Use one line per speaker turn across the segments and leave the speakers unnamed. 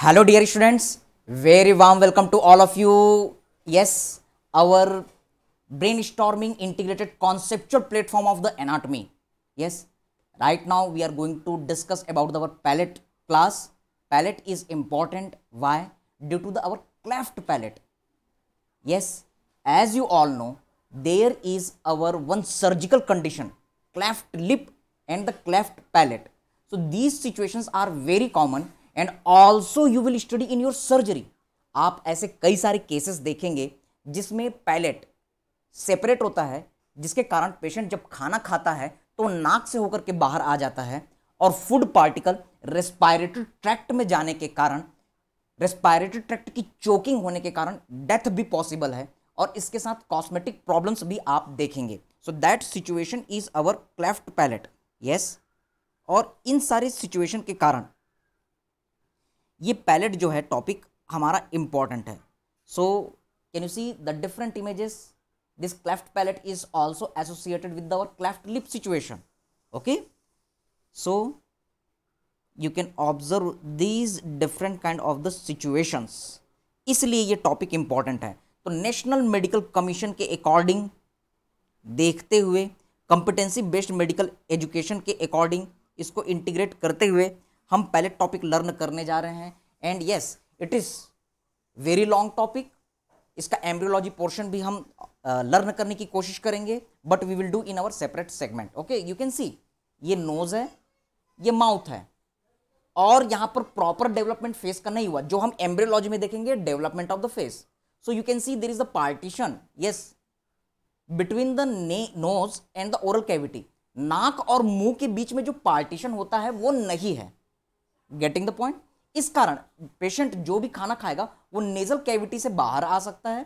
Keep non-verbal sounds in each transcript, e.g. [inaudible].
hello dear students very warm welcome to all of you yes our brainstorming integrated conceptual platform of the anatomy yes right now we are going to discuss about our palate class palate is important why due to the our cleft palate yes as you all know there is our one surgical condition cleft lip and the cleft palate so these situations are very common and also you will study in your surgery आप ऐसे कई सारे cases देखेंगे जिसमें palette separate होता है जिसके कारण पेशेंट जब खाना खाता है तो नाक से होकर के बाहर आ जाता है और फूड पार्टिकल रेस्पायरेटरी ट्रैक्ट में जाने के कारण रेस्पायरेटरी ट्रैक्ट की चोकिंग होने के कारण डेथ भी पॉसिबल है और इसके साथ कॉस्मेटिक प्रॉब्लम्स भी आप देखेंगे so that situation is our cleft palate yes और इन सारी सिचुएशन के कारण ये पैलेट जो है टॉपिक हमारा इम्पॉर्टेंट है so can you see the different images this cleft palate is also associated with our cleft lip situation okay so you can observe these different kind of the situations इसलिए ये topic important है तो national medical commission के according देखते हुए competency based medical education के according इसको integrate करते हुए हम पहले टॉपिक लर्न करने जा रहे हैं and yes it is very long topic इसका एम्ब्रियोलॉजी पोर्शन भी हम लर्न uh, करने की कोशिश करेंगे but we will do in our separate segment okay you can see ये नोज़ है ये माउथ है और यहां पर प्रॉपर डेवलपमेंट फेस का नहीं हुआ जो हम एम्ब्रियोलॉजी में देखेंगे development of the face so you can see there is a partition yes between the nose and the oral cavity नाक और मुंह के बीच में जो पार्टीशन होता है वो नहीं है गेटिंग द पॉइंट इस कारण पेशेंट जो भी खाना खाएगा वो नेजल कैविटी से बाहर आ सकता है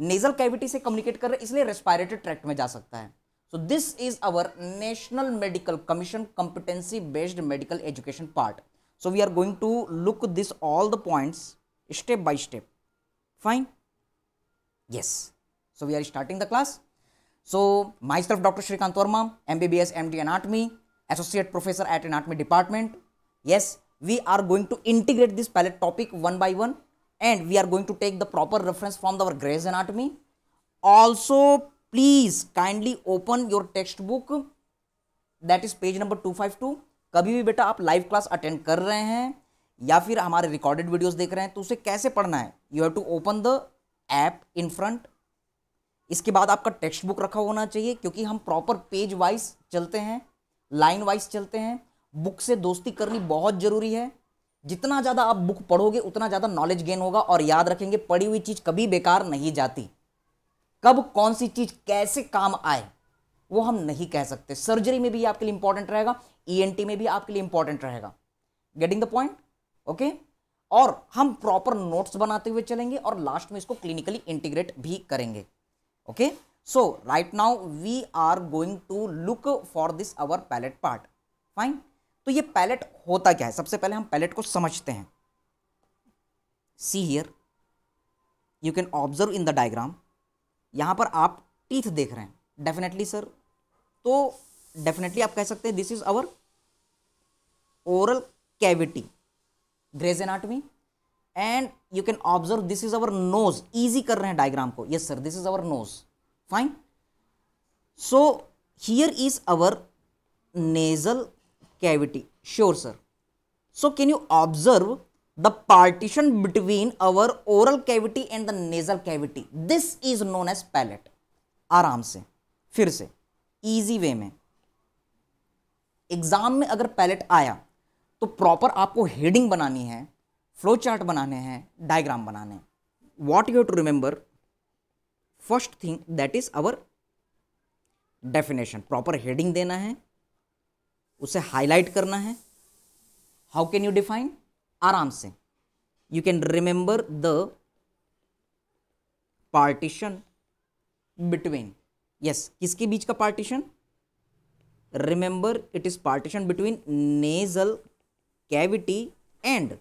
नेजल कैविटी से कम्युनिकेट कर रहे इसलिए रेस्पायरेटरी ट्रैक्ट में जा सकता है so this is our national medical commission competency based medical education part so we are going to look this all the points step by step fine yes so we are starting doctor Shrikant Verma M B B S M D anatomy associate professor at anatomy department yes we are going to integrate this palette topic one by one and we are going to take the proper reference from our Gray's anatomy also please kindly open your textbook that is page number 252 kabhi bhi beta aap live class attend kar rahe hain या फिर हमारे recorded videos देख रहे हैं तो उसे कैसे पढ़ना है you have to open the app in front इसके बाद आपका टेक्स्ट बुक रखा होना चाहिए क्योंकि हम प्रॉपर पेज वाइज चलते हैं लाइन वाइज चलते हैं बुक से दोस्ती करनी बहुत ज़रूरी है जितना ज़्यादा आप बुक पढ़ोगे उतना ज़्यादा नॉलेज गेन होगा और याद रखेंगे पढ़ी हुई चीज़ कभी बेकार नहीं जाती कब कौन सी चीज़ कैसे काम आए वो हम नहीं कह सकते सर्जरी में भी आपके लिए इंपॉर्टेंट रहेगा ई e में भी आपके लिए इंपॉर्टेंट रहेगा गेटिंग द पॉइंट ओके और हम प्रॉपर नोट्स बनाते हुए चलेंगे और लास्ट में इसको क्लिनिकली इंटीग्रेट भी करेंगे okay so right now we are going to look for this our palate part fine तो ये पैलेट होता क्या है सबसे पहले हम पैलेट को समझते हैं see here you can observe in the diagram यहाँ पर आप टीथ देख रहे हैं डेफिनेटली सर तो डेफिनेटली आप कह सकते हैं this is our oral cavity gross anatomy and you can observe this is our nose easy कर रहे हैं डायग्राम को yes sir this is our nose fine so here is our nasal cavity. Sure, sir. So, can you observe the partition between our oral cavity and the nasal cavity? This is known as palate. आराम से फिर से easy way में exam में अगर palette आया तो proper आपको हेडिंग बनानी है फ्लो चार्ट बनाने हैं डायग्राम बनाने हैं what you have to remember first thing that is our definition proper heading देना है उसे हाईलाइट करना है हाउ कैन यू डिफाइन आराम से you can remember the partition between yes किसके बीच का partition remember it is partition between nasal cavity and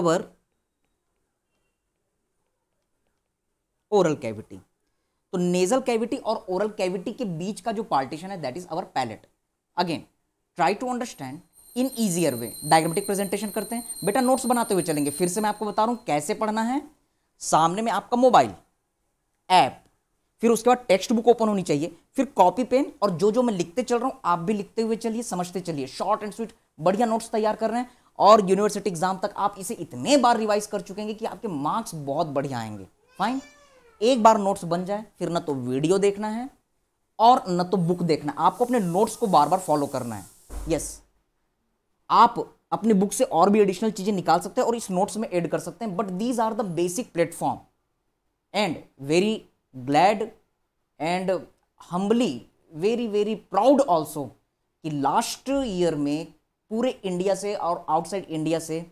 our oral cavity तो नेजल कैविटी और ओरल कैविटी के बीच का जो पार्टीशन है that is our palate again try to understand in easier way diagrammatic presentation करते हैं बेटा नोट्स बनाते हुए चलेंगे फिर से मैं आपको बता रहा हूँ कैसे पढ़ना है सामने में आपका मोबाइल ऐप फिर उसके बाद टेक्स्ट बुक ओपन होनी चाहिए फिर कॉपी पेन और जो जो मैं लिखते चल रहा हूँ आप भी लिखते हुए चलिए समझते चलिए शॉर्ट एंड स्वीट बढ़िया नोट्स तैयार कर रहे हैं और यूनिवर्सिटी एग्जाम तक आप इसे इतने बार रिवाइज कर चुके हैं कि आपके मार्क्स बहुत बढ़िया आएंगे फाइन एक बार नोट्स बन जाए फिर ना तो वीडियो देखना है और न तो बुक देखना आपको अपने नोट्स को बार बार फॉलो करना है यस आप अपने बुक से और भी एडिशनल चीज़ें निकाल सकते हैं और इस नोट्स में ऐड कर सकते हैं but these are the basic platform and very glad and humbly very very proud also कि लास्ट ईयर में पूरे इंडिया से और आउटसाइड इंडिया से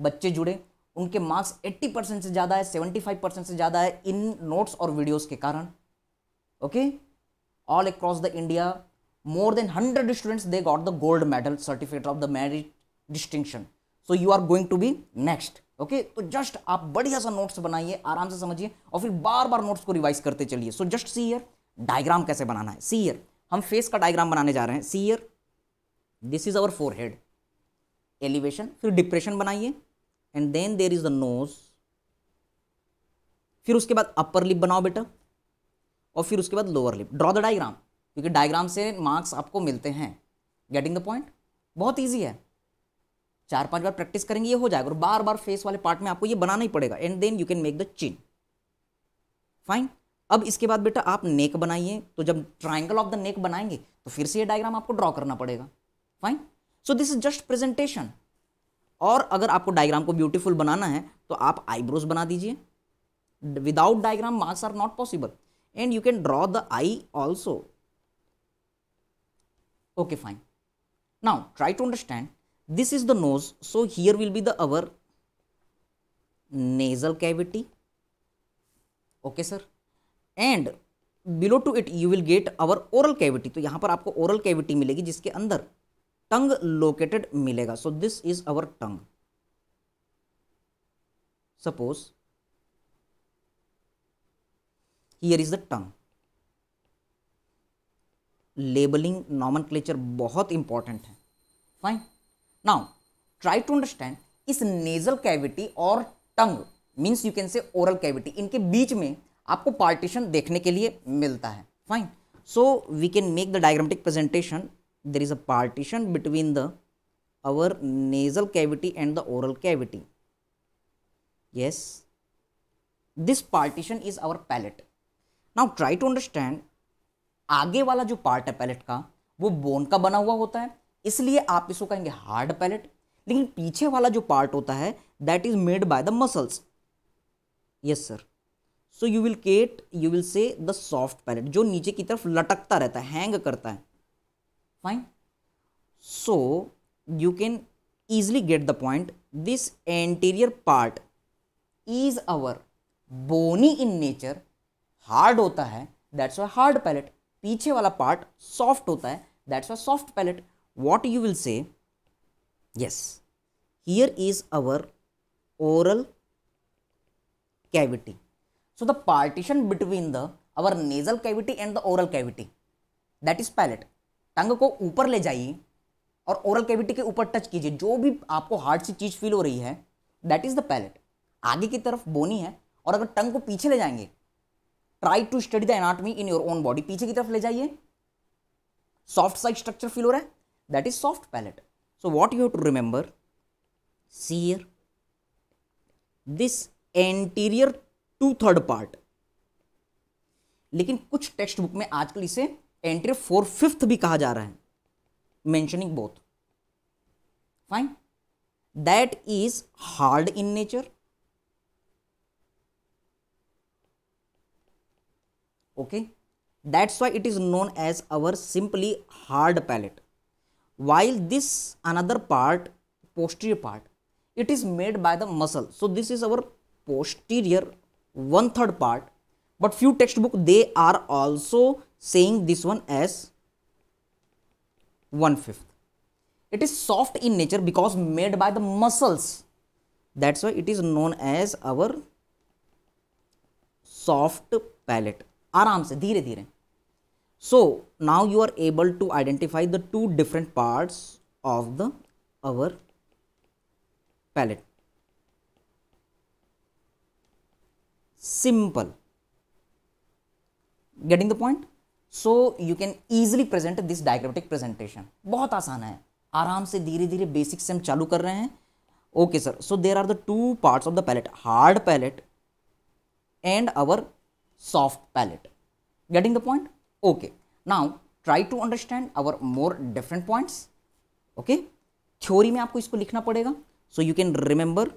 बच्चे जुड़े उनके मार्क्स 80 परसेंट से ज़्यादा है 75 परसेंट से ज़्यादा है इन नोट्स और वीडियोस के कारण okay all across the India more than 100 students they got the gold medal certificate of the merit distinction so you are going to be next okay तो जस्ट आप बढ़िया सा नोट्स बनाइए आराम से समझिए और फिर बार बार नोट्स को रिवाइज करते चलिए so just see here diagram कैसे बनाना है सी ईयर हम फेस का डायग्राम बनाने जा रहे हैं see here this is our forehead elevation फिर डिप्रेशन बनाइए and then there is the nose फिर उसके बाद अपर लिप बनाओ बेटा और फिर उसके बाद lower lip draw the diagram क्योंकि डायग्राम से मार्क्स आपको मिलते हैं गेटिंग द पॉइंट बहुत ईजी है चार पांच बार प्रैक्टिस करेंगे ये हो जाएगा और बार बार फेस वाले पार्ट में आपको ये बनाना ही पड़ेगा and then you can make the chin fine अब इसके बाद बेटा आप नेक बनाइए तो जब ट्राइंगल ऑफ द नेक बनाएंगे तो फिर से ये डायग्राम आपको ड्रॉ करना पड़ेगा fine so this is just presentation और अगर आपको डायग्राम को ब्यूटीफुल बनाना है तो आप आईब्रोज बना दीजिए without diagram marks are not possible and you can draw the eye also Okay, fine. Now, try to understand this is the nose. So, here will be the our nasal cavity. Okay, sir. And below to it you will get our oral cavity to yahan par aapko oral cavity milegi jiske andar tongue located milega so this is our tongue suppose here is the tongue labelling क्लेचर बहुत important है fine now try to understand इस nasal cavity और tongue means you can say oral cavity इनके बीच में आपको partition देखने के लिए मिलता है fine so we can make the diagrammatic presentation there is a partition between the our nasal cavity and the oral cavity yes this partition is our palate now try to understand आगे वाला जो part है palette का वो bone का बना हुआ होता है इसलिए आप इसको कहेंगे हार्ड पैलेट लेकिन पीछे वाला जो पार्ट होता है that is made by the muscles yes sir so you will get you will say the soft palate जो नीचे की तरफ लटकता रहता है हैंग करता है fine so you can easily get the point this anterior part is our bony in nature hard होता है that's why hard palate पीछे वाला पार्ट सॉफ्ट होता है that's a soft palate what you will say yes here is our oral cavity so the partition between the our nasal cavity and the oral cavity that is palate tongue को ऊपर ले जाइए और oral cavity के ऊपर touch कीजिए जो भी आपको हार्ड सी चीज़ फील हो रही है दैट इज़ द पैलेट आगे की तरफ बोनी है और अगर टंग को पीछे ले जाएंगे try to study the anatomy in your own body पीछे की तरफ ले जाइए सॉफ्ट साइड स्ट्रक्चर फील हो रहा है that is soft palate so what you have to remember see here this anterior two third part लेकिन कुछ टेक्स्ट बुक में आजकल इसे एंटीरियर फोर फिफ्थ भी कहा जा रहा है mentioning both fine that is hard in nature okay that's why it is known as our simply hard palate while this another part posterior part it is made by the muscle so this is our posterior one third part but few textbook they are also saying this one as one fifth it is soft in nature because made by the muscles that's why it is known as our soft palate आराम से धीरे धीरे so now you are able to identify the two different parts of the our palate simple getting the point so you can easily present this diagrammatic presentation बहुत आसान है आराम से धीरे धीरे बेसिक से हम चालू कर रहे हैं okay sir so there are the two part of the palate hard palate and our soft palate. Getting the point? Okay. Now, try to understand our more different points. Okay. Theory में आपको इसको लिखना पड़ेगा so you can remember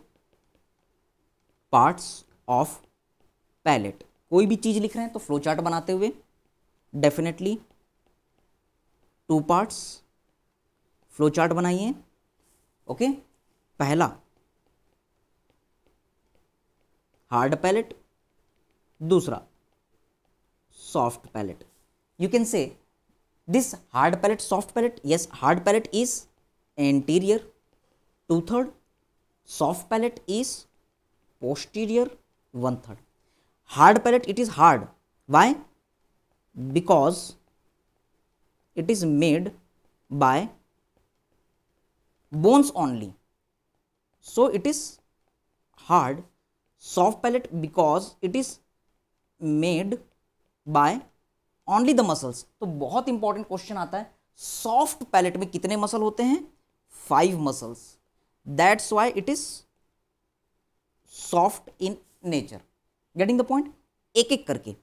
parts of palate कोई भी चीज़ लिख रहे हैं तो फ्लो चार्ट बनाते हुए definitely two parts flow chart बनाइए ओके पहला हार्ड पैलेट दूसरा soft palate you can say this hard palate soft palate yes hard palate is anterior two third soft palate is posterior one third hard palate it is hard why because it is made by bones only so it is hard soft palate because it is made by only the muscles तो बहुत important question आता है soft palate में कितने muscle होते हैं five muscles that's why it is soft in nature getting the point एक एक करके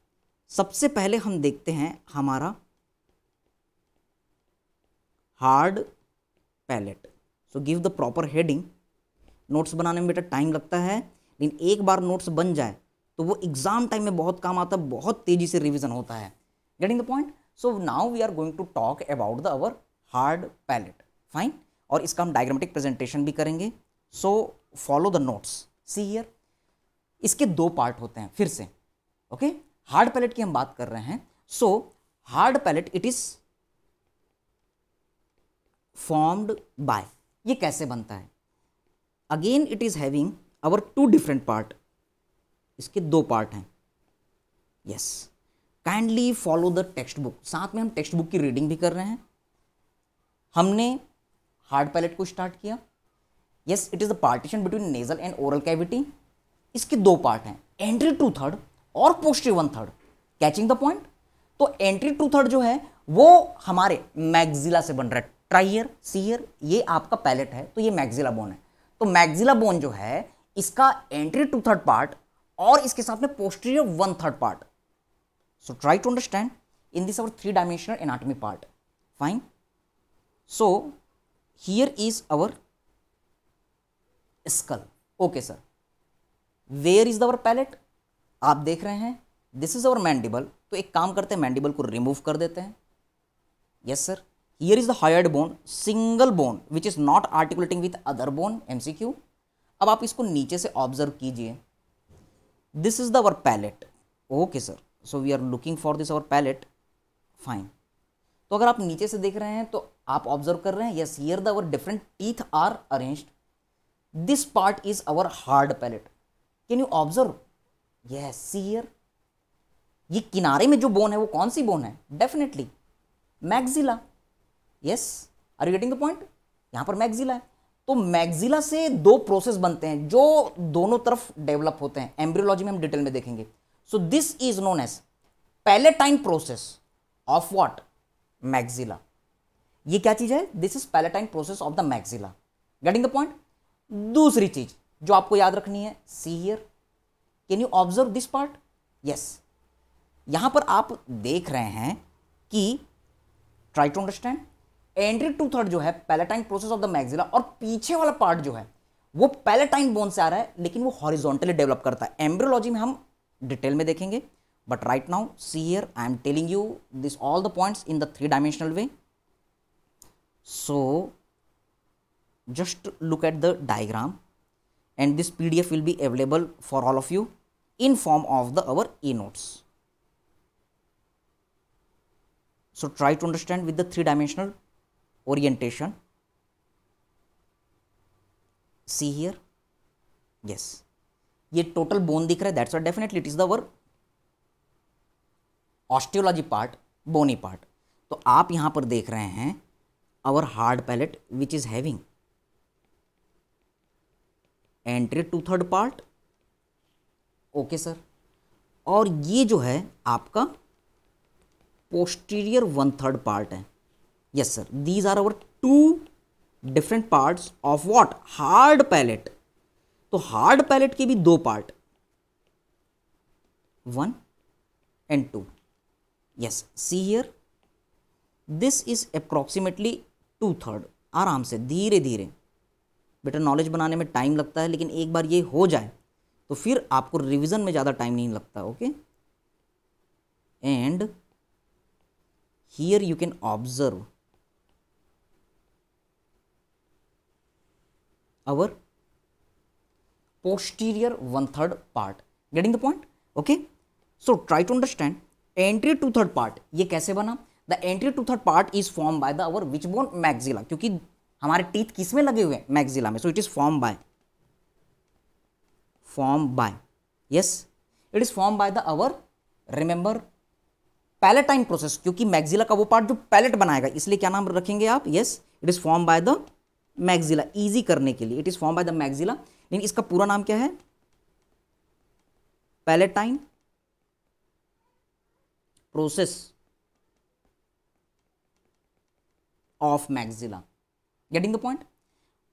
सबसे पहले हम देखते हैं हमारा hard palate so give the proper heading notes बनाने में बेटा टाइम लगता है लेकिन एक बार नोट्स बन जाए तो वो एग्जाम टाइम में बहुत काम आता है बहुत तेजी से रिविजन होता है getting the point so now we are going to talk about the our hard palate fine और इसका हम डायग्रामेटिक प्रेजेंटेशन भी करेंगे so follow the notes see here इसके दो पार्ट होते हैं फिर से ओके हार्ड पैलेट की हम बात कर रहे हैं so hard palate it is formed by ये कैसे बनता है again it is having our two different part इसके दो पार्ट हैं yes kindly follow the text book साथ में हम टेक्स्ट बुक की रीडिंग भी कर रहे हैं हमने हार्ड पैलेट को स्टार्ट किया yes it is the partition between nasal and oral cavity इसके दो पार्ट हैं एंट्री टू थर्ड और posterior one third catching the point तो एंट्री टू थर्ड जो है वो हमारे मैगजिला से बन रहा है ट्राइयर सीयर ये आपका पैलेट है तो ये मैगजिला बोन है तो मैगजिला बोन जो है इसका एंट्री टू थर्ड पार्ट और इसके साथ में posterior one third part so try to understand in this our three dimensional anatomy part fine so here is our skull okay sir where is the our palate आप देख रहे हैं this is our mandible तो एक काम करते हैं mandible को रिमूव कर देते हैं yes sir here is the hyoid bone single bone which is not articulating with other bone MCQ अब आप इसको नीचे से ऑब्जर्व कीजिए this is the our palette okay sir so we are looking for this our palette fine तो अगर आप नीचे से देख रहे हैं तो आप ऑब्जर्व कर रहे हैं yes here the our different teeth are arranged this part is our hard palate can you observe yes see here ये किनारे में जो बोन है वो कौन सी बोन है definitely maxilla yes are you getting the point यहां पर मैगजिला है तो मैग्जिला से दो प्रोसेस बनते हैं जो दोनों तरफ डेवलप होते हैं एम्ब्रियोलॉजी में हम डिटेल में देखेंगे so this is known as palatine process of what maxilla ये क्या चीज़ है this is palatine process of the maxilla getting the point दूसरी चीज जो आपको याद रखनी है see here can you observe this part yes यहां पर आप देख रहे हैं कि try to understand anterior two third जो है palatine process of the maxilla और पीछे वाला पार्ट जो है वो पैलेटाइन बोन से आ रहा है लेकिन वो हॉरिजॉन्टली डेवलप करता है एम्ब्रियोलॉजी में हम डिटेल में देखेंगे but right now see here I am telling you this all the points in the three dimensional way so at the diagram and this P D F will be available for all of you in form of the our e notes so try to understand with the three dimensional orientation see here yes ये total bone दिख रहा है that's definitely it is the our osteology part bony part तो आप यहां पर देख रहे हैं our hard palate which is having anterior two third part okay sir और ये जो है आपका पोस्टीरियर वन थर्ड पार्ट है yes sir these are our two different parts of what hard palate तो हार्ड पैलेट के भी दो part one and two yes see here this is approximately two third आराम से धीरे धीरे बेटा नॉलेज बनाने में टाइम लगता है लेकिन एक बार ये हो जाए तो फिर आपको रिविजन में ज़्यादा टाइम नहीं लगता okay and here you can observe our posterior one third part getting the point okay so try to understand anterior two third part ये कैसे बना the anterior two third part is form by the our which bone maxilla क्योंकि हमारे teeth किस में लगे हुए हैं मैगजिला में so it is form by form by yes it is form by the our remember palatine process क्योंकि maxilla का वो पार्ट जो पैलेट बनाएगा इसलिए क्या नाम रखेंगे आप yes it is form by the maxilla easy करने के लिए it is form by the maxilla लेकिन इसका पूरा नाम क्या है palatine process of maxilla getting the point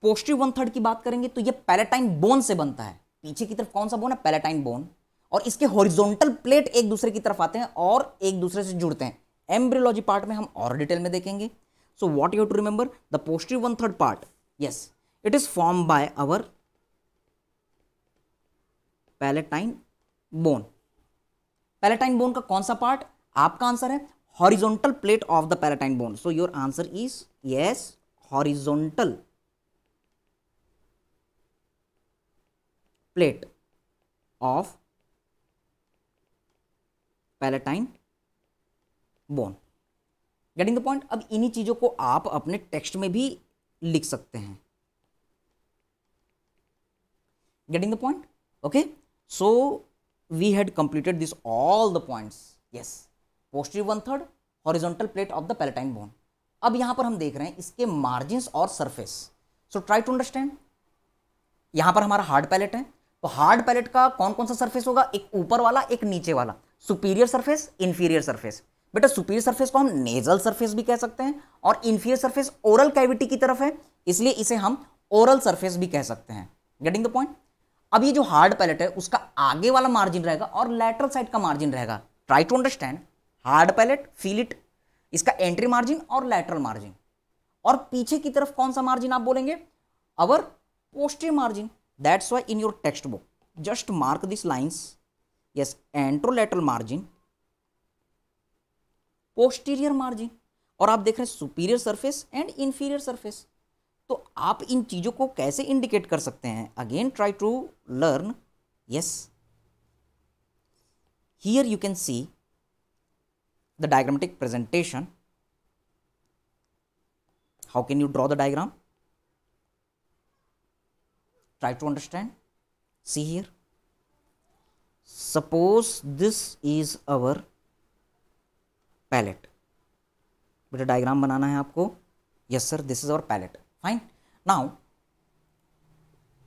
posterior one third की बात करेंगे तो ये पैलेटाइन बोन से बनता है पीछे की तरफ कौन सा बोन है पैलेटाइन बोन और इसके हॉरिजॉन्टल प्लेट एक दूसरे की तरफ आते हैं और एक दूसरे से जुड़ते हैं एम्ब्रियोलॉजी पार्ट में हम और डिटेल में देखेंगे So what you have to remember? The posterior one third part. Yes, it is formed by our palatine bone. Palatine bone ka kaun sa part? aapka answer hai horizontal plate of the palatine bone. So your answer is yes, horizontal plate of palatine bone. Getting the point अब इन्हीं चीज़ों को आप अपने text में भी लिख सकते हैं getting the point okay so we had completed this all the points yes posterior one third horizontal plate of the palatine bone अब यहां पर हम देख रहे हैं इसके मार्जिन और surface so try to understand यहां पर हमारा हार्ड पैलेट है तो हार्ड पैलेट का कौन कौन सा सरफेस होगा एक ऊपर वाला एक नीचे वाला सुपीरियर सरफेस इन्फीरियर सरफेस बेटा सुपीरियर सरफेस को हम नेजल सरफेस भी कह सकते हैं और इन्फीरियर सरफेस ओरल कैविटी की तरफ है इसलिए इसे हम ओरल सरफेस भी कह सकते हैं गेटिंग द पॉइंट अब ये जो हार्ड पैलेट है उसका आगे वाला मार्जिन रहेगा और लेटरल साइड का मार्जिन रहेगा try to understand hard palate feel it इसका एंट्री मार्जिन और लेटरल मार्जिन और पीछे की तरफ कौन सा मार्जिन आप बोलेंगे our posterior margin that's why in your textbook just mark this lines yes anterolateral margin posterior margin और आप देख रहे हैं superior surface and inferior surface तो आप इन चीजों को कैसे इंडिकेट कर सकते हैं again try to learn yes here you can see the diagrammatic presentation how can you draw the diagram try to understand see here suppose this is our palate बेटा diagram बनाना है आपको yes sir this is our palate fine now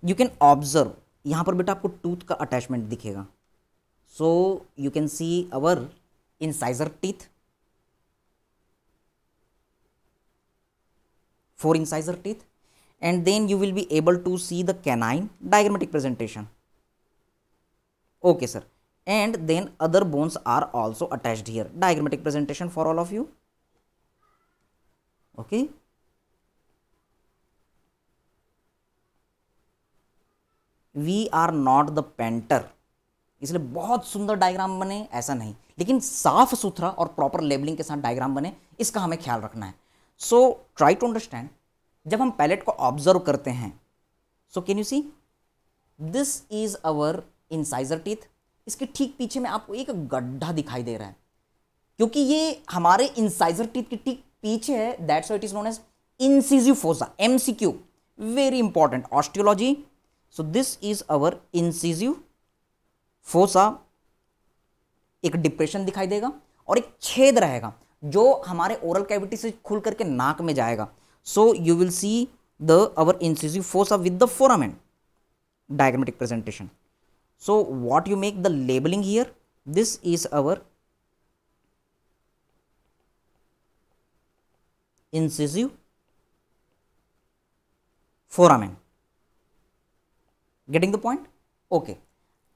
you can observe यहाँ पर बेटा आपको tooth का attachment दिखेगा so you can see our incisor teeth four incisor teeth and then you will be able to see the canine diagrammatic presentation okay sir and then other bones are also attached here diagrammatic presentation for all of you okay we are not the painter इसलिए बहुत सुंदर diagram बने ऐसा नहीं लेकिन साफ सुथरा और प्रॉपर लेबलिंग के साथ डायग्राम बने इसका हमें ख्याल रखना है सो ट्राई टू अंडरस्टैंड जब हम पैलेट को ऑब्जर्व करते हैं so can you see this is our incisor teeth इसके ठीक पीछे में आपको एक गड्ढा दिखाई दे रहा है क्योंकि ये हमारे इंसाइजर टीथ के ठीक पीछे है that's it is known as fossa M C Q very important osteology so this is our incisive fossa एक डिप्रेशन दिखाई देगा और एक छेद रहेगा जो हमारे ओरल कैविटी से खुल करके नाक में जाएगा so you will see the our incisive fossa with the foramen diagrammatic presentation so what you make the labeling here this is our incisive foramen getting the point okay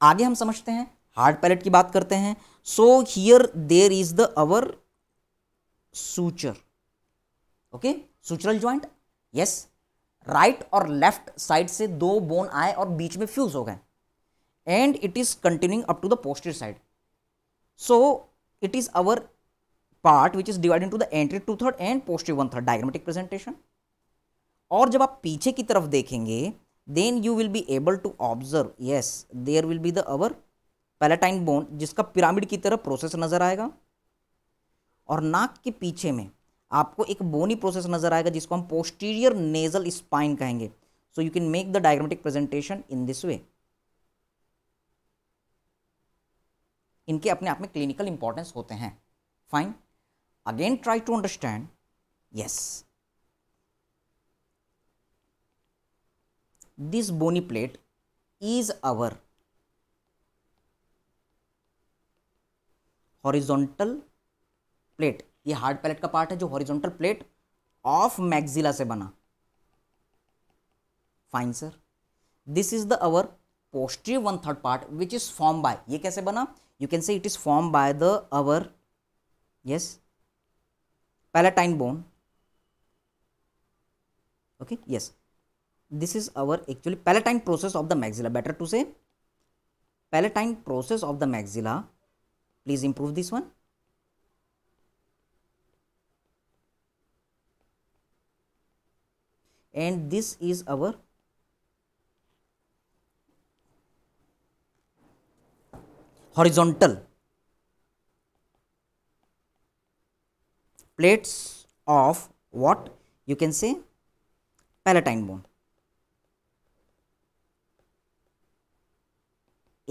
आगे हम समझते हैं हार्ड पैलेट की बात करते हैं so here there is the our suture okay sutural joint yes right और left side से दो बोन आए और बीच में फ्यूज हो गए and it is continuing up to the posterior side so it is our part which is divide to the anterior two third and posterior one third diagrammatic presentation और जब आप पीछे की तरफ देखेंगे then you will be able to observe yes there will be the our palatine bone जिसका pyramid की तरह प्रोसेस नजर आएगा और नाक के पीछे में आपको एक बोनी प्रोसेस नजर आएगा जिसको हम पोस्टीरियर नेजल स्पाइन कहेंगे so you can make the diagrammatic presentation in this way इनके अपने आप में क्लिनिकल इंपॉर्टेंस होते हैं fine again try to understand yes this bony plate is our horizontal plate ये हार्ड पैलेट का पार्ट है जो हॉरिजॉन्टल प्लेट ऑफ मैग्जिला से बना fine sir this is the our posterior one third part which is form by ये कैसे बना you can say it is formed by the our yes palatine bone okay yes this is our actually palatine process of the maxilla better to say palatine process of the maxilla please improve this one and this is our horizontal plates of what you can say palatine bone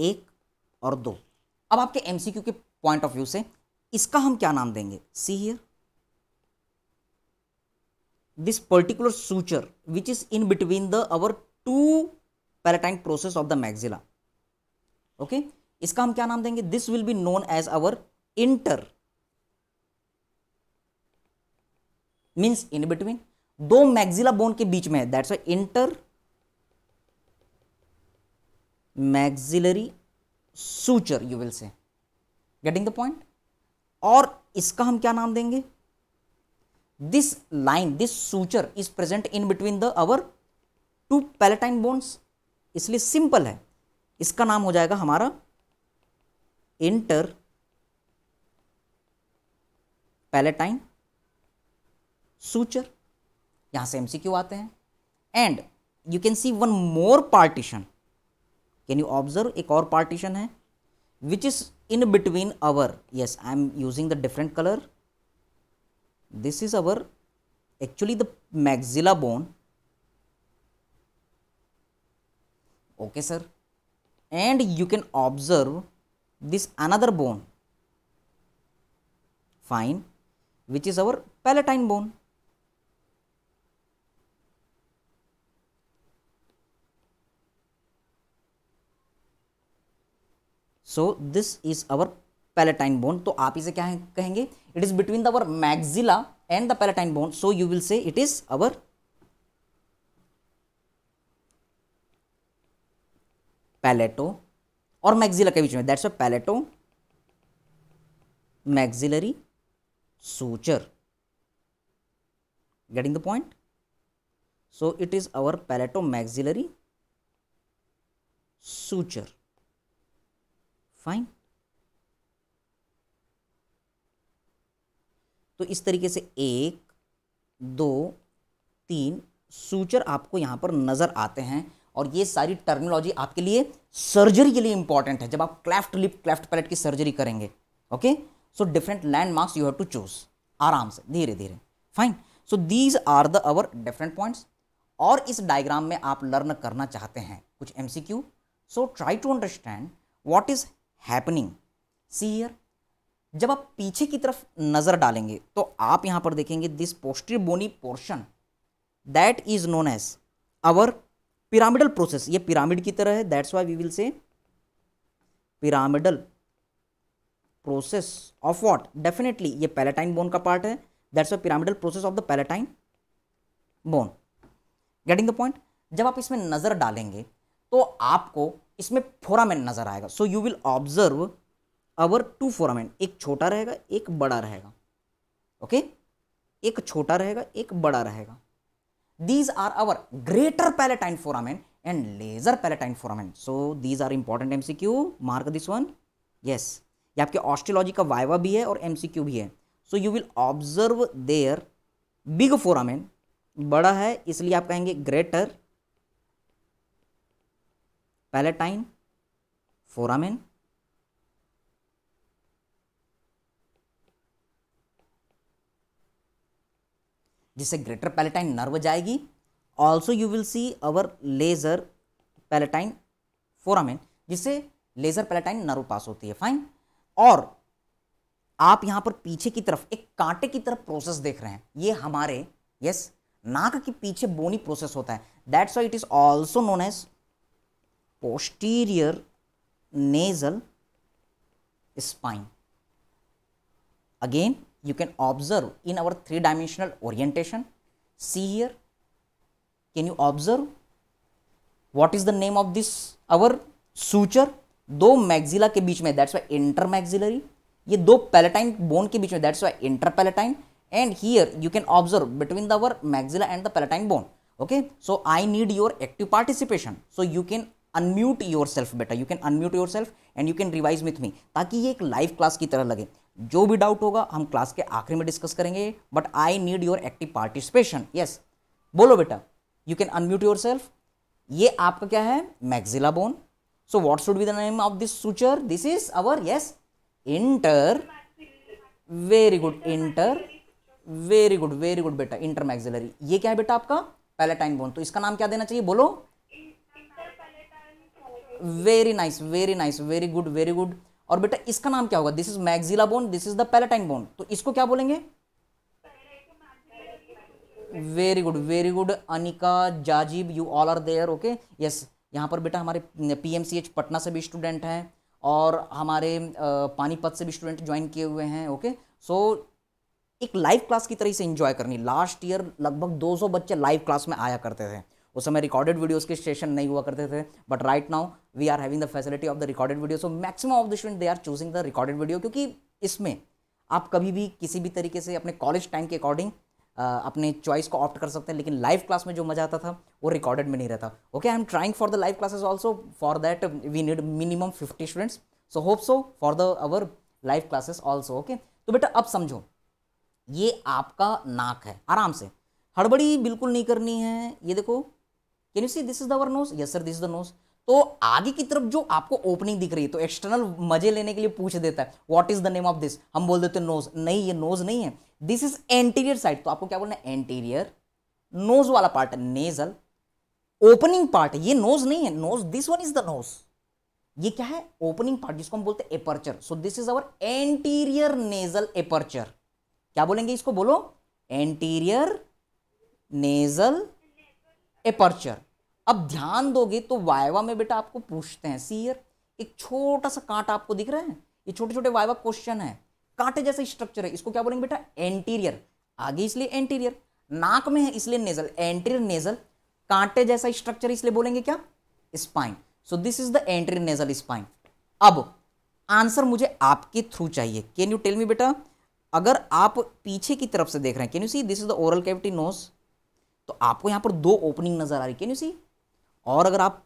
एक और दो अब आपके MCQ के point of view से इसका हम क्या नाम देंगे see here this particular suture which is in between the our two palatine process of the maxilla okay okay? इसका हम क्या नाम देंगे this will be known as our inter means in between दो मैग्जिला बोन के बीच में है that's intermaxillary suture you will say getting the point और इसका हम क्या नाम देंगे this line this suture is present in between the our two palatine bones इसलिए सिंपल है इसका नाम हो जाएगा हमारा इंटर पैलेटाइन सूचर यहां से एमसीक्यू आते हैं and you can see one more partition can you observe एक और पार्टीशन है which is in between our yes I am using the different colour this is our actually the maxilla bone okay sir and you can observe this another bone fine which is our palatine bone so this is our palatine bone to aap ise kya kahenge it is between the our maxilla and the palatine bone so you will say it is our palato और maxilla के बीच में that's a palatomaxillary suture getting the point so it is our palatomaxillary suture fine तो इस तरीके से एक दो तीन सूचर आपको यहां पर नजर आते हैं और ये सारी टर्मिनोलॉजी आपके लिए सर्जरी के लिए इंपॉर्टेंट है जब आप क्लेफ्ट लिप क्लेफ्ट पैलेट की सर्जरी करेंगे okay so different landmarks you have to choose आराम से धीरे धीरे fine so these are the our different points और इस डायग्राम में आप लर्न करना चाहते हैं कुछ M C Q so try to understand what is happening see here जब आप पीछे की तरफ नज़र डालेंगे तो आप यहां पर देखेंगे this posterior bony portion that is known as our pyramidal process ये पिरामिड की तरह है that's why we will say pyramidal process of what definitely ये पैलेटाइन बोन का पार्ट है that's why pyramidal process of the palatine bone getting the point जब आप इसमें नज़र डालेंगे तो आपको इसमें फोरामेन नज़र आएगा so you will observe our two foramen एक छोटा रहेगा एक बड़ा रहेगा ओके okay? एक छोटा रहेगा एक बड़ा रहेगा These are our greater palatine foramen and laser palatine foramen. So these are important MCQ. Mark this one. Yes. ye aapke osteology ka viva bhi hai aur mcq bhi hai so you will observe their big foramen bada hai isliye aap kahenge greater palatine foramen जिससे greater palatine nerve जाएगी also you will see our lesser palatine foramen जिससे lesser palatine nerve pass होती है fine और आप यहाँ पर पीछे की तरफ एक कांटे की तरफ प्रोसेस देख रहे हैं ये हमारे यस नाक के पीछे बोनी प्रोसेस होता है that's why it is also known as posterior nasal spine again you can observe in our three dimensional orientation see here can you observe what is the name of this our suture do maxilla ke beech mein that's why intermaxillary ye do palatine bone ke beech mein that's why interpalatine and here you can observe between the our maxilla and the palatine bone okay so i need your active participation so you can unmute yourself better you can unmute yourself and you can revise with me taki ye ek live class ki tarah lage जो भी doubt होगा हम class के आखिर में discuss करेंगे but I need your active participation yes बोलो बेटा you can unmute yourself ये आपका क्या है maxilla bone so what should be the name of this suture this is our yes inter very good inter very good very good बेटा inter maxillary ये क्या है बेटा आपका पैलेटाइन बोन तो इसका नाम क्या देना चाहिए बोलो very nice very nice very good very good और बेटा इसका नाम क्या होगा this is maxilla bone this is the palatine bone तो इसको क्या बोलेंगे very good very good Anika जाजीब you all are there okay yes यहाँ पर बेटा हमारे पीएमसीएच पटना से भी स्टूडेंट हैं और हमारे पानीपत से भी स्टूडेंट ज्वाइन किए हुए हैं ओके सो एक लाइव क्लास की तरह से इंजॉय करनी लास्ट ईयर लगभग 200 बच्चे लाइव क्लास में आया करते थे उस समय रिकॉर्डेड वीडियोस के सेशन नहीं हुआ करते थे but right now we are having the facility of the recorded video so maximum of the student they are choosing the recorded video क्योंकि इसमें आप कभी भी किसी भी तरीके से अपने कॉलेज टाइम के अकॉर्डिंग अपने चॉइस को ऑप्ट कर सकते हैं लेकिन लाइव क्लास में जो मजा आता था वो रिकॉर्डेड में नहीं रहता okay I am trying for the live classes also for that we need minimum fifty students so hope so for the our live classes also okay तो बेटा अब समझो ये आपका नाक है आराम से हड़बड़ी बिल्कुल नहीं करनी है ये देखो can you see this is the our nose yes sir this is the nose तो आगे की तरफ जो आपको ओपनिंग दिख रही है तो एक्सटर्नल मजे लेने के लिए पूछ देता है what is the name of this हम बोल देते नोज नहीं ये नोज नहीं है दिस इज एंटीरियर साइड तो आपको क्या बोलना है एंटीरियर नोज वाला पार्ट नेजल ओपनिंग पार्ट ये नोज नहीं है nose this one is the nose ये क्या है ओपनिंग पार्ट जिसको हम बोलते हैं aperture so this is our anterior nasal aperture क्या बोलेंगे इसको बोलो एंटीरियर नेजल एपर्चर अब ध्यान दोगे तो वायवा में बेटा आपको पूछते हैं सीयर एक छोटा सा कांटा आपको दिख रहा है ये छोटे छोटे वायवा क्वेश्चन है कांटे जैसा स्ट्रक्चर है इसको क्या बोलेंगे बेटा एंटीरियर आगे इसलिए एंटीरियर नाक में है इसलिए नेजल एंटीरियर नेजल कांटे जैसा स्ट्रक्चर इसलिए बोलेंगे क्या spine so this is the anterior nasal spine अब आंसर मुझे आपके थ्रू चाहिए कैन यू टेल मी बेटा अगर आप पीछे की तरफ से देख रहे हैं can you see this is the oral cavity nose तो आपको यहां पर दो ओपनिंग नजर आ रही कैन यू सी और अगर आप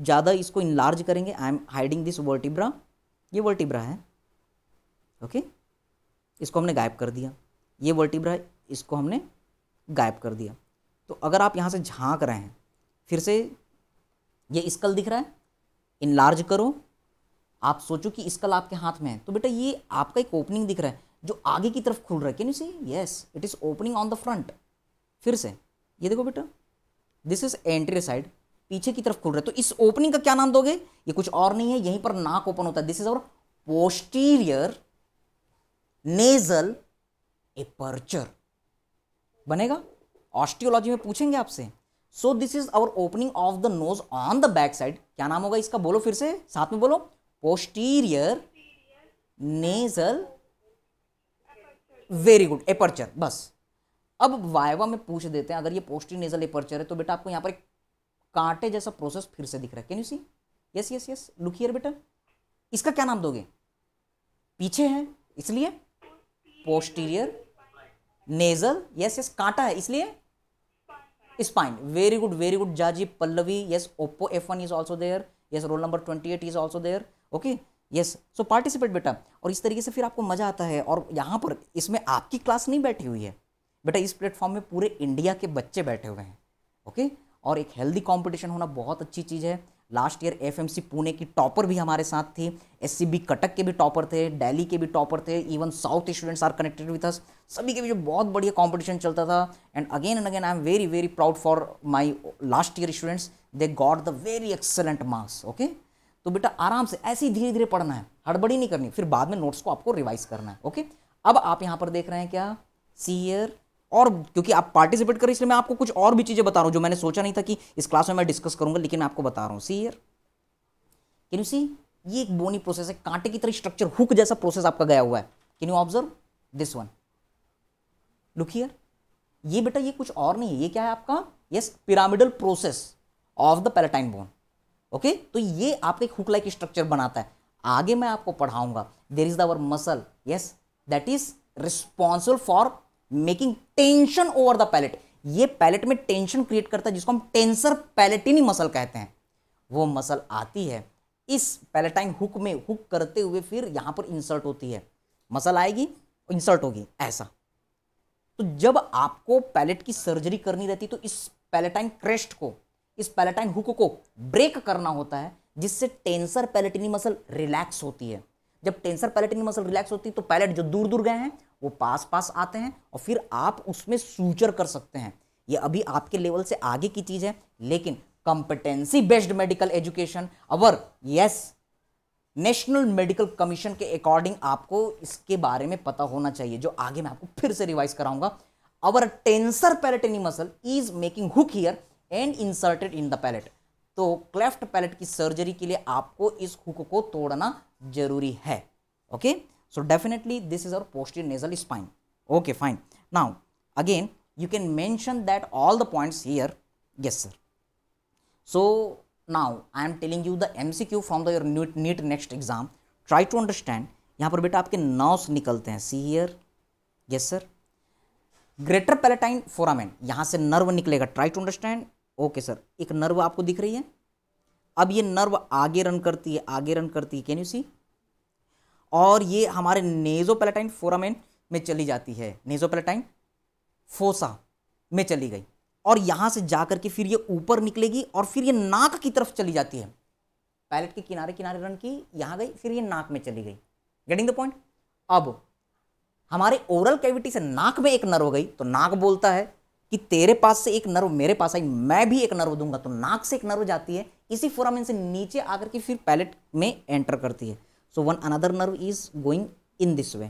ज़्यादा इसको इनलार्ज करेंगे I am hiding this vertebra ये वर्टिब्रा है ओके okay? इसको हमने गायब कर दिया ये वर्टिब्रा इसको हमने गायब कर दिया तो अगर आप यहाँ से झांक रहे हैं फिर से ये स्कल दिख रहा है इनलार्ज करो आप सोचो कि स्कल आपके हाथ में है तो बेटा ये आपका एक ओपनिंग दिख रहा है जो आगे की तरफ खुल रहा है can you see yes it is opening on the front फिर से ये देखो बेटा दिस इज़ एंट्री साइड पीछे की तरफ खुल रहा है तो इस ओपनिंग का क्या नाम दोगे ये कुछ और नहीं है यहीं पर नाक ओपन होता है this is our posterior nasal aperture बनेगा ऑस्टियोलॉजी में पूछेंगे आपसे so this is our opening of the nose on the back side क्या नाम होगा इसका बोलो फिर से साथ में बोलो posterior nasal very good aperture बस अब वायवा में पूछ देते हैं अगर ये पोस्टीरियर नेजल एपर्चर है तो बेटा आपको यहां पर एक कांटे जैसा प्रोसेस फिर से दिख रहा है can you see yes yes yes look here बेटा इसका क्या नाम दोगे पीछे है इसलिए पोस्टीरियर नेजल यस यस कांटा है इसलिए spine very good very good जाजी Pallavi yes Oppo F one is also there yes roll number twenty eight is also there okay yes so participate बेटा और इस तरीके से फिर आपको मज़ा आता है और यहाँ पर इसमें आपकी क्लास नहीं बैठी हुई है बेटा इस प्लेटफॉर्म में पूरे इंडिया के बच्चे बैठे हुए हैं ओके okay? और एक हेल्दी कंपटीशन होना बहुत अच्छी चीज़ है लास्ट ईयर एफएमसी पुणे की टॉपर भी हमारे साथ थी एस कटक के भी टॉपर थे दिल्ली के भी टॉपर थे even south students are connected with us सभी के भी जो बहुत बढ़िया कंपटीशन चलता था and again and again I am very very proud for my last year students they got the very excellent marks okay तो बेटा आराम से ऐसे ही धीरे धीरे पढ़ना है हड़बड़ी नहीं करनी फिर बाद में नोट्स को आपको रिवाइज करना है ओके okay? अब आप यहाँ पर देख रहे हैं क्या सीयर और क्योंकि आप पार्टिसिपेट करें इसलिए मैं आपको कुछ और भी चीज़ें बता रहा हूं जो मैंने सोचा नहीं था कि इस क्लास में मैं डिस्कस करूंगा लेकिन आपको बता रहा हूं see here can you see ये एक बोनी प्रोसेस है कांटे की तरह स्ट्रक्चर हुक जैसा प्रोसेस आपका गया हुआ है can you observe this one look here ये बेटा ये कुछ और नहीं है ये क्या है आपका yes pyramidal process of the palatine bone okay तो ये आपका एक हुक लाइक स्ट्रक्चर बनाता है आगे मैं आपको पढ़ाऊंगा there is the our muscle yes that is responsible for making tension over the palate ये पैलेट में टेंशन क्रिएट करता है जिसको हम टेंसर पैलेटिनी मसल कहते हैं वो मसल आती है इस पैलेटाइन हुक में हुक करते हुए फिर यहां पर इंसर्ट होती है मसल आएगी इंसर्ट होगी ऐसा तो जब आपको पैलेट की सर्जरी करनी रहती तो इस पैलेटाइन क्रेस्ट को इस पैलेटाइन हुक को ब्रेक करना होता है जिससे टेंसर पैलेटिनी मसल रिलैक्स होती है जब टेंसर पैलेटिंग मसल रिलैक्स होती है तो पैलेट जो दूर दूर गए हैं वो पास पास आते हैं और फिर आप उसमें सूचर कर सकते हैं ये अभी आपके लेवल से आगे की चीज़ है लेकिन competency based medical education our yes national medical commission के अकॉर्डिंग आपको इसके बारे में पता होना चाहिए जो आगे मैं आपको फिर से रिवाइज कराऊंगा our tensor palatini muscle is making hook here and inserted in the palate तो क्लेफ्ट पैलेट की सर्जरी के लिए आपको इस हुक को तोड़ना जरूरी है okay so definitely this is our posterior nasal spine okay fine now again you can mention that all the points here yes sir so now I am telling you the M C Q from neat, NEET next exam try to understand यहाँ पर बेटा आपके nerves निकलते हैं see here yes sir greater palatine foramen यहाँ से nerve निकलेगा try to understand okay sir एक नर्व आपको दिख रही है अब ये नर्व आगे रन करती है आगे रन करती है कैन यू सी और ये हमारे नेजोपेलेटाइन फोरामेन में चली जाती है नेजोपेलेटाइन फोसा में चली गई और यहाँ से जा करके फिर ये ऊपर निकलेगी और फिर ये नाक की तरफ चली जाती है पैलेट के किनारे किनारे रन की यहाँ गई फिर ये नाक में चली गई गेटिंग द पॉइंट अब हमारे ओरल कैविटी से नाक में एक नर्व गई तो नाक बोलता है कि तेरे पास से एक नर्व मेरे पास आई मैं भी एक नर्व दूंगा तो नाक से एक नर्व जाती है इसी फोरामिन से नीचे आकर के फिर पैलेट में एंटर करती है so one another nerve is going in this way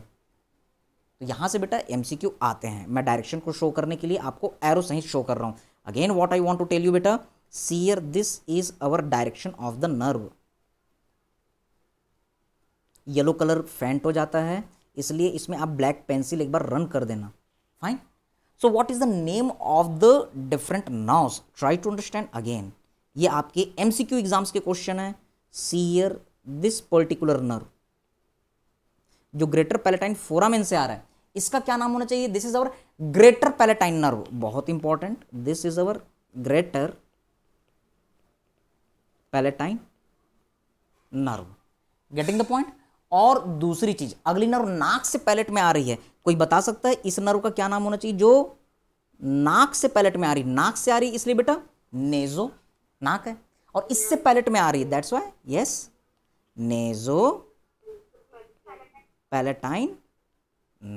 तो यहां से बेटा एमसीक्यू आते हैं मैं डायरेक्शन को शो करने के लिए आपको एरो सही शो कर रहा हूं again what I want to tell you बेटा see here this is our direction of the nerve yellow colour faint हो जाता है इसलिए इसमें आप ब्लैक पेंसिल एक बार रन कर देना fine so what is the name of the different nerves try to understand again ये आपके एमसीक्यू एग्जाम्स के क्वेश्चन है सीयर दिस पर्टिकुलर नर्व जो ग्रेटर पैलेटाइन फोरामेन से आ रहा है इसका क्या नाम होना चाहिए this is our greater palatine nerve बहुत important this is our greater palatine nerve getting the point और दूसरी चीज अगली नर्व नाक से पैलेट में आ रही है कोई बता सकता है इस नर्व का क्या नाम होना चाहिए जो नाक से पैलेट में आ रही नाक से आ रही इसलिए बेटा नेजो नाक है और इससे पैलेट में आ रही है that's why yes naso palatine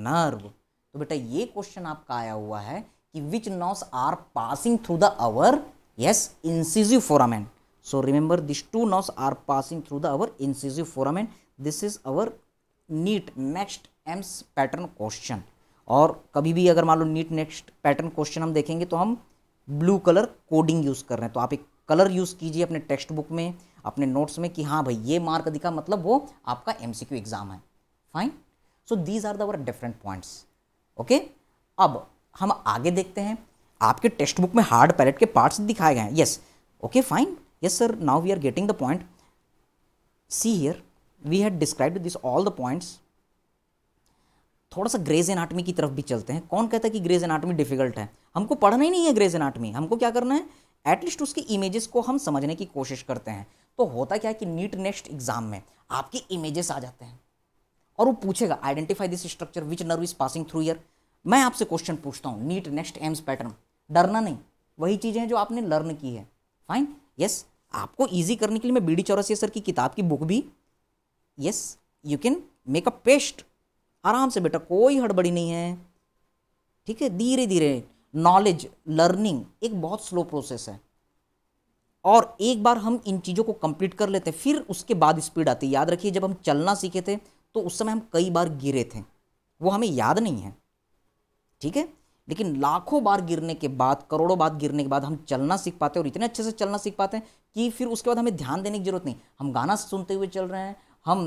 nerve तो बेटा ये क्वेश्चन आपका आया हुआ है कि which nerves are passing through the our yes incisive foramen so remember this two nerves are passing through the our incisive foramen this is our NEET next AIIMS pattern question और कभी भी अगर मान लो नीट नेक्स्ट पैटर्न क्वेश्चन हम देखेंगे तो हम ब्लू कलर कोडिंग यूज़ कर रहे हैं तो आप एक कलर यूज़ कीजिए अपने टेक्स्ट बुक में अपने नोट्स में कि हाँ भाई ये मार्क दिखा मतलब वो आपका एम एग्ज़ाम है fine so these are the our different points okay अब हम आगे देखते हैं आपके टेक्स्ट बुक में हार्ड पैलेट के पार्ट्स दिखाए गए हैं yes okay fine yes sir now we are getting the point see here we had described this all the points थोड़ा सा ग्रेज एनाटमी की तरफ भी चलते हैं कौन कहता है कि ग्रेज एनाटमी डिफिकल्ट है हमको पढ़ना ही नहीं है ग्रेज एनाटमी हमको क्या करना है एटलीस्ट उसकी इमेजेस को हम समझने की कोशिश करते हैं तो होता क्या है कि नीट नेक्स्ट एग्जाम में आपके इमेजेस आ जाते हैं और वो पूछेगा identify this structure which nerve is passing through here मैं आपसे क्वेश्चन पूछता हूँ नीट नेक्स्ट एम्स पैटर्न डरना नहीं वही चीज़ें हैं जो आपने लर्न की है फाइन यस yes, आपको ईजी करने के लिए मैं बी डी चौरसिया सर की किताब की बुक भी yes you can make a paste आराम से बेटा कोई हड़बड़ी नहीं है ठीक है धीरे धीरे नॉलेज लर्निंग एक बहुत स्लो प्रोसेस है और एक बार हम इन चीज़ों को कंप्लीट कर लेते हैं फिर उसके बाद स्पीड आती है याद रखिए जब हम चलना सीखे थे तो उस समय हम कई बार गिरे थे वो हमें याद नहीं है ठीक है लेकिन लाखों बार गिरने के बाद करोड़ों बार गिरने के बाद हम चलना सीख पाते हैं और इतने अच्छे से चलना सीख पाते हैं कि फिर उसके बाद हमें ध्यान देने की जरूरत नहीं हम गाना सुनते हुए चल रहे हैं हम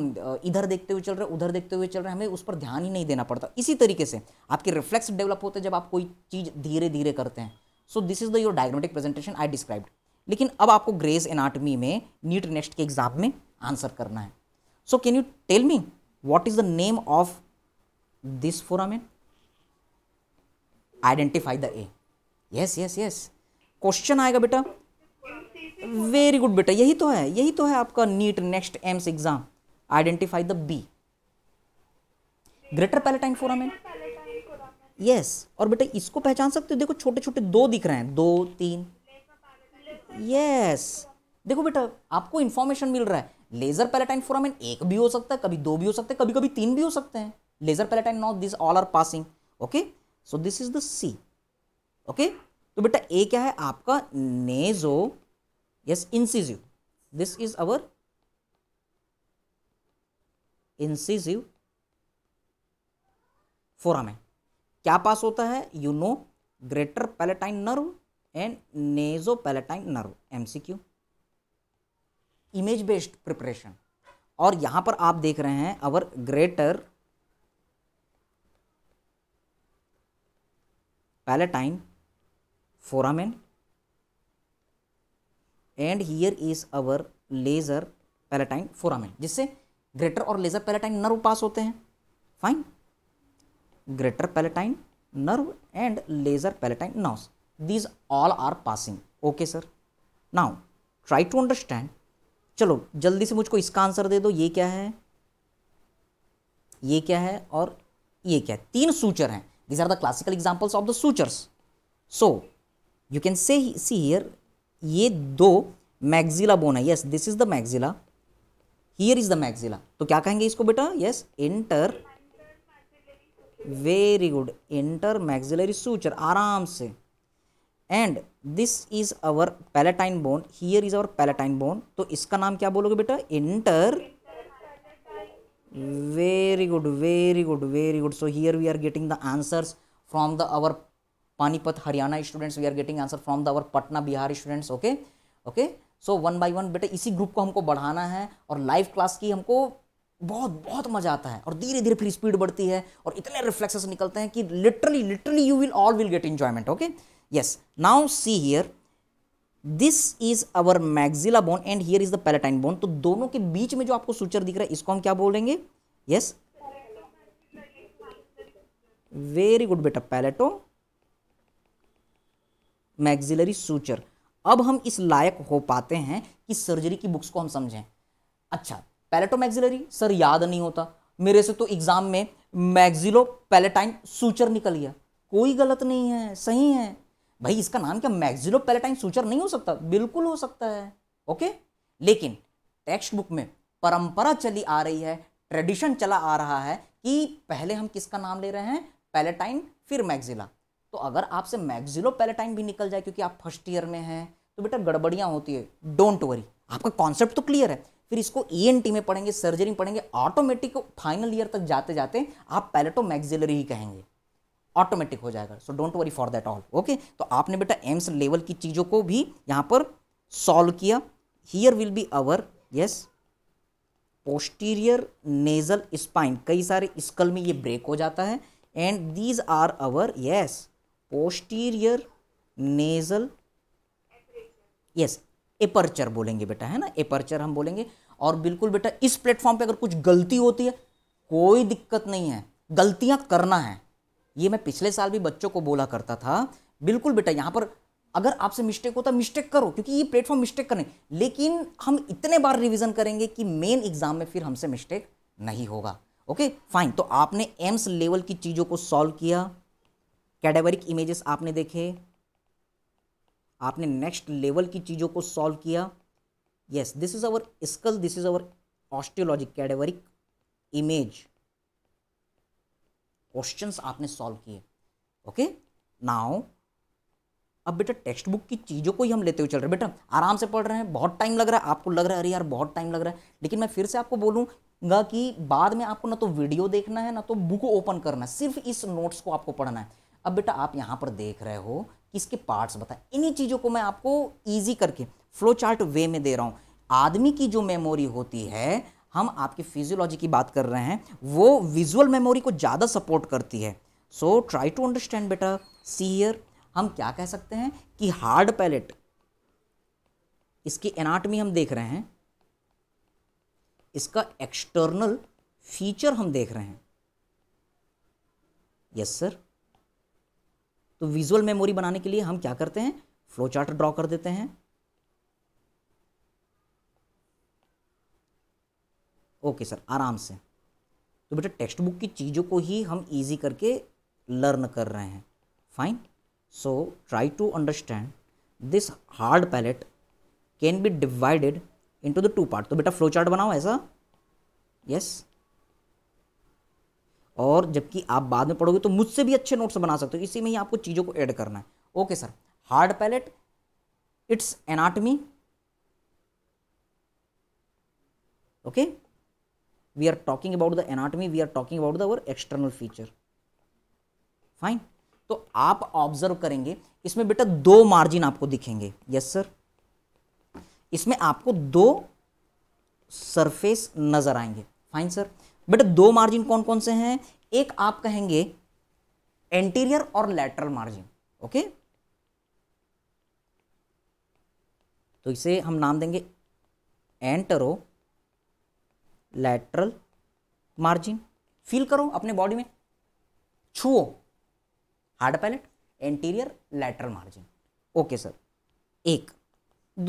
इधर देखते हुए चल रहे उधर देखते हुए चल रहे हमें उस पर ध्यान ही नहीं देना पड़ता इसी तरीके से आपके रिफ्लेक्स डेवलप होते हैं जब आप कोई चीज़ धीरे धीरे करते हैं so this is the your diagnostic presentation I described लेकिन अब आपको ग्रेस एनाटमी में नीट नेक्स्ट के एग्जाम में आंसर करना है so can you tell me what is the name of this foramen identify the A yes yes yes question आएगा बेटा वेरी गुड बेटा यही तो है यही तो है आपका NEET next AIIMS exam identify the B. Greater palatine foramen yes और बेटा इसको पहचान सकते हो देखो छोटे छोटे दो दिख रहे हैं दो तीन यस देखो बेटा आपको इन्फॉर्मेशन मिल रहा है लेजर पैलेटाइन फोरामेन एक भी हो सकता है कभी दो भी हो सकता है कभी कभी तीन भी हो सकते हैं lesser palatine not this all are passing okay so this is the C okay तो बेटा ए क्या है आपका naso yes incisive this is our incisive foramen क्या पास होता है you know greater palatine nerve and naso palatine nerve MCQ image based preparation और यहां पर आप देख रहे हैं our greater palatine foramen and here is our lesser palatine foramen जिससे ग्रेटर और लेजर पैलेटाइन नर्व पास होते हैं fine greater palatine nerve and lesser palatine nerve these all are passing okay sir now try to understand चलो जल्दी से मुझको इसका answer दे दो ये क्या है ये क्या है और ये क्या है तीन सूचर हैं these are the classical examples of the sutures so you can say see here ये दो मैग्जिला बोन है yes this is the maxilla here is the maxilla तो क्या कहेंगे इसको बेटा yes inter very good inter maxillary suture आराम से and this is our palatine bone here is our palatine bone तो इसका नाम क्या बोलोगे बेटा inter very good very good very good so here we are getting the answers from the our Panipat Haryana students we are getting answer from the our Patna Bihar students okay okay so one by one बेटे इसी group को हमको बढ़ाना है और live class की हमको बहुत बहुत मजा आता है और धीरे धीरे फिर स्पीड बढ़ती है और इतने रिफ्लेक्सेस निकलते हैं कि literally literally you will all will get enjoyment okay yes now see here this is our maxilla bone and here is the palatine bone तो दोनों के बीच में जो आपको सूचर दिख रहा है इसको हम क्या बोलेंगे यस वेरी गुड बेटा पैलेटो मैग्जिलरी सूचर अब हम इस लायक हो पाते हैं कि सर्जरी की बुक्स को हम समझें अच्छा पैलेटोमैक्सिलरी सर याद नहीं होता मेरे से तो एग्ज़ाम में मैग्जिलो पैलेटाइन सूचर निकल गया कोई गलत नहीं है सही है भाई इसका नाम क्या मैग्जिलो पैलेटाइन सूचर नहीं हो सकता बिल्कुल हो सकता है ओके लेकिन टेक्स्ट बुक में परंपरा चली आ रही है ट्रेडिशन चला आ रहा है कि पहले हम किसका नाम ले रहे हैं पैलेटाइन फिर मैग्जिला तो अगर आपसे मैग्जिलो पैलेटाइन भी निकल जाए क्योंकि आप फर्स्ट ईयर में हैं तो बेटा गड़बड़ियाँ होती है डोंट वरी आपका कॉन्सेप्ट तो क्लियर है फिर इसको ई e में पढ़ेंगे सर्जरी में पढ़ेंगे ऑटोमेटिक फाइनल ईयर तक जाते जाते आप पैलेटो मैग्जिलरी ही कहेंगे ऑटोमेटिक हो जाएगा so don't worry for that all okay तो आपने बेटा एम्स लेवल की चीज़ों को भी यहाँ पर सॉल्व किया here will be our yes posterior nasal spine कई सारे स्कल में ये ब्रेक हो जाता है and these are our yes posterior nasal yes aperture बोलेंगे बेटा है ना एपर्चर हम बोलेंगे और बिल्कुल बेटा इस प्लेटफॉर्म पे अगर कुछ गलती होती है कोई दिक्कत नहीं है गलतियां करना है ये मैं पिछले साल भी बच्चों को बोला करता था बिल्कुल बेटा यहाँ पर अगर आपसे मिस्टेक होता मिस्टेक करो क्योंकि ये प्लेटफॉर्म मिस्टेक करें लेकिन हम इतने बार रिविजन करेंगे कि मेन एग्जाम में फिर हमसे मिस्टेक नहीं होगा ओके फाइन तो आपने एम्स लेवल की चीज़ों को सॉल्व किया कैडेवरिक इमेजेस आपने देखे आपने नेक्स्ट लेवल की चीज़ों को सॉल्व किया yes this is our skull this is our osteologic cadaveric image questions आपने सॉल्व किए ओके नाउ अब बेटा टेक्स्ट बुक की चीज़ों को ही हम लेते हुए चल रहे हैं बेटा आराम से पढ़ रहे हैं बहुत टाइम लग रहा है आपको लग रहा है अरे यार बहुत टाइम लग रहा है लेकिन मैं फिर से आपको बोलूंगा कि बाद में आपको ना तो वीडियो देखना है ना तो बुक ओपन करना है सिर्फ इस नोट्स को आपको पढ़ना है अब बेटा आप यहाँ पर देख रहे हो कि इसके पार्ट्स बताएं इन्हीं चीज़ों को मैं आपको ईजी करके फ्लो चार्ट वे में दे रहा हूँ आदमी की जो मेमोरी होती है हम आपकी फिजियोलॉजी की बात कर रहे हैं वो विजुअल मेमोरी को ज़्यादा सपोर्ट करती है सो ट्राई टू अंडरस्टैंड बेटा सी हियर हम क्या कह सकते हैं कि हार्ड पैलेट इसकी एनाटमी हम देख रहे हैं इसका एक्सटर्नल फीचर हम देख रहे हैं यस yes, सर तो विजुअल मेमोरी बनाने के लिए हम क्या करते हैं फ्लो चार्ट ड्रॉ कर देते हैं ओके सर आराम से तो बेटा टेक्स्ट बुक की चीज़ों को ही हम इजी करके लर्न कर रहे हैं fine so try to understand this hard palate can be divided into the two part तो बेटा फ्लो चार्ट बनाओ ऐसा यस yes? और जबकि आप बाद में पढ़ोगे तो मुझसे भी अच्छे नोट्स बना सकते हो इसी में ही आपको चीज़ों को ऐड करना है okay sir hard palate it's anatomy okay we are talking about the anatomy we are talking about the our external feature fine तो आप ऑब्जर्व करेंगे इसमें बेटा दो मार्जिन आपको दिखेंगे यस सर इसमें आपको दो सरफेस नजर आएंगे फाइन सर बेटा दो मार्जिन कौन कौन से हैं एक आप कहेंगे एंटीरियर और लैटरल मार्जिन ओके तो इसे हम नाम देंगे एंटरो लैटरल मार्जिन फील करो अपने बॉडी में छुओ hard palate anterior lateral margin okay sir एक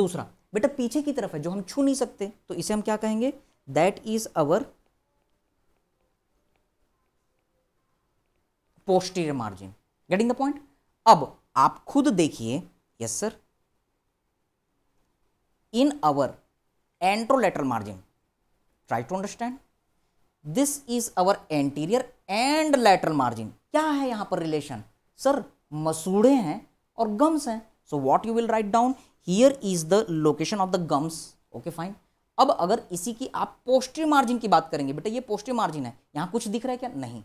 दूसरा बेटा पीछे की तरफ है जो हम छू नहीं सकते तो इसे हम क्या कहेंगे that is our posterior margin getting the point अब आप खुद देखिए yes sir in our anterolateral margin try to understand this is our anterior and lateral margin क्या है यहां पर रिलेशन सर मसूड़े हैं और गम्स हैं so what you will write down here is the location of the gums okay fine अब अगर इसी की आप पोस्टरी मार्जिन की बात करेंगे बेटा ये पोस्टरी मार्जिन है यहां कुछ दिख रहा है क्या नहीं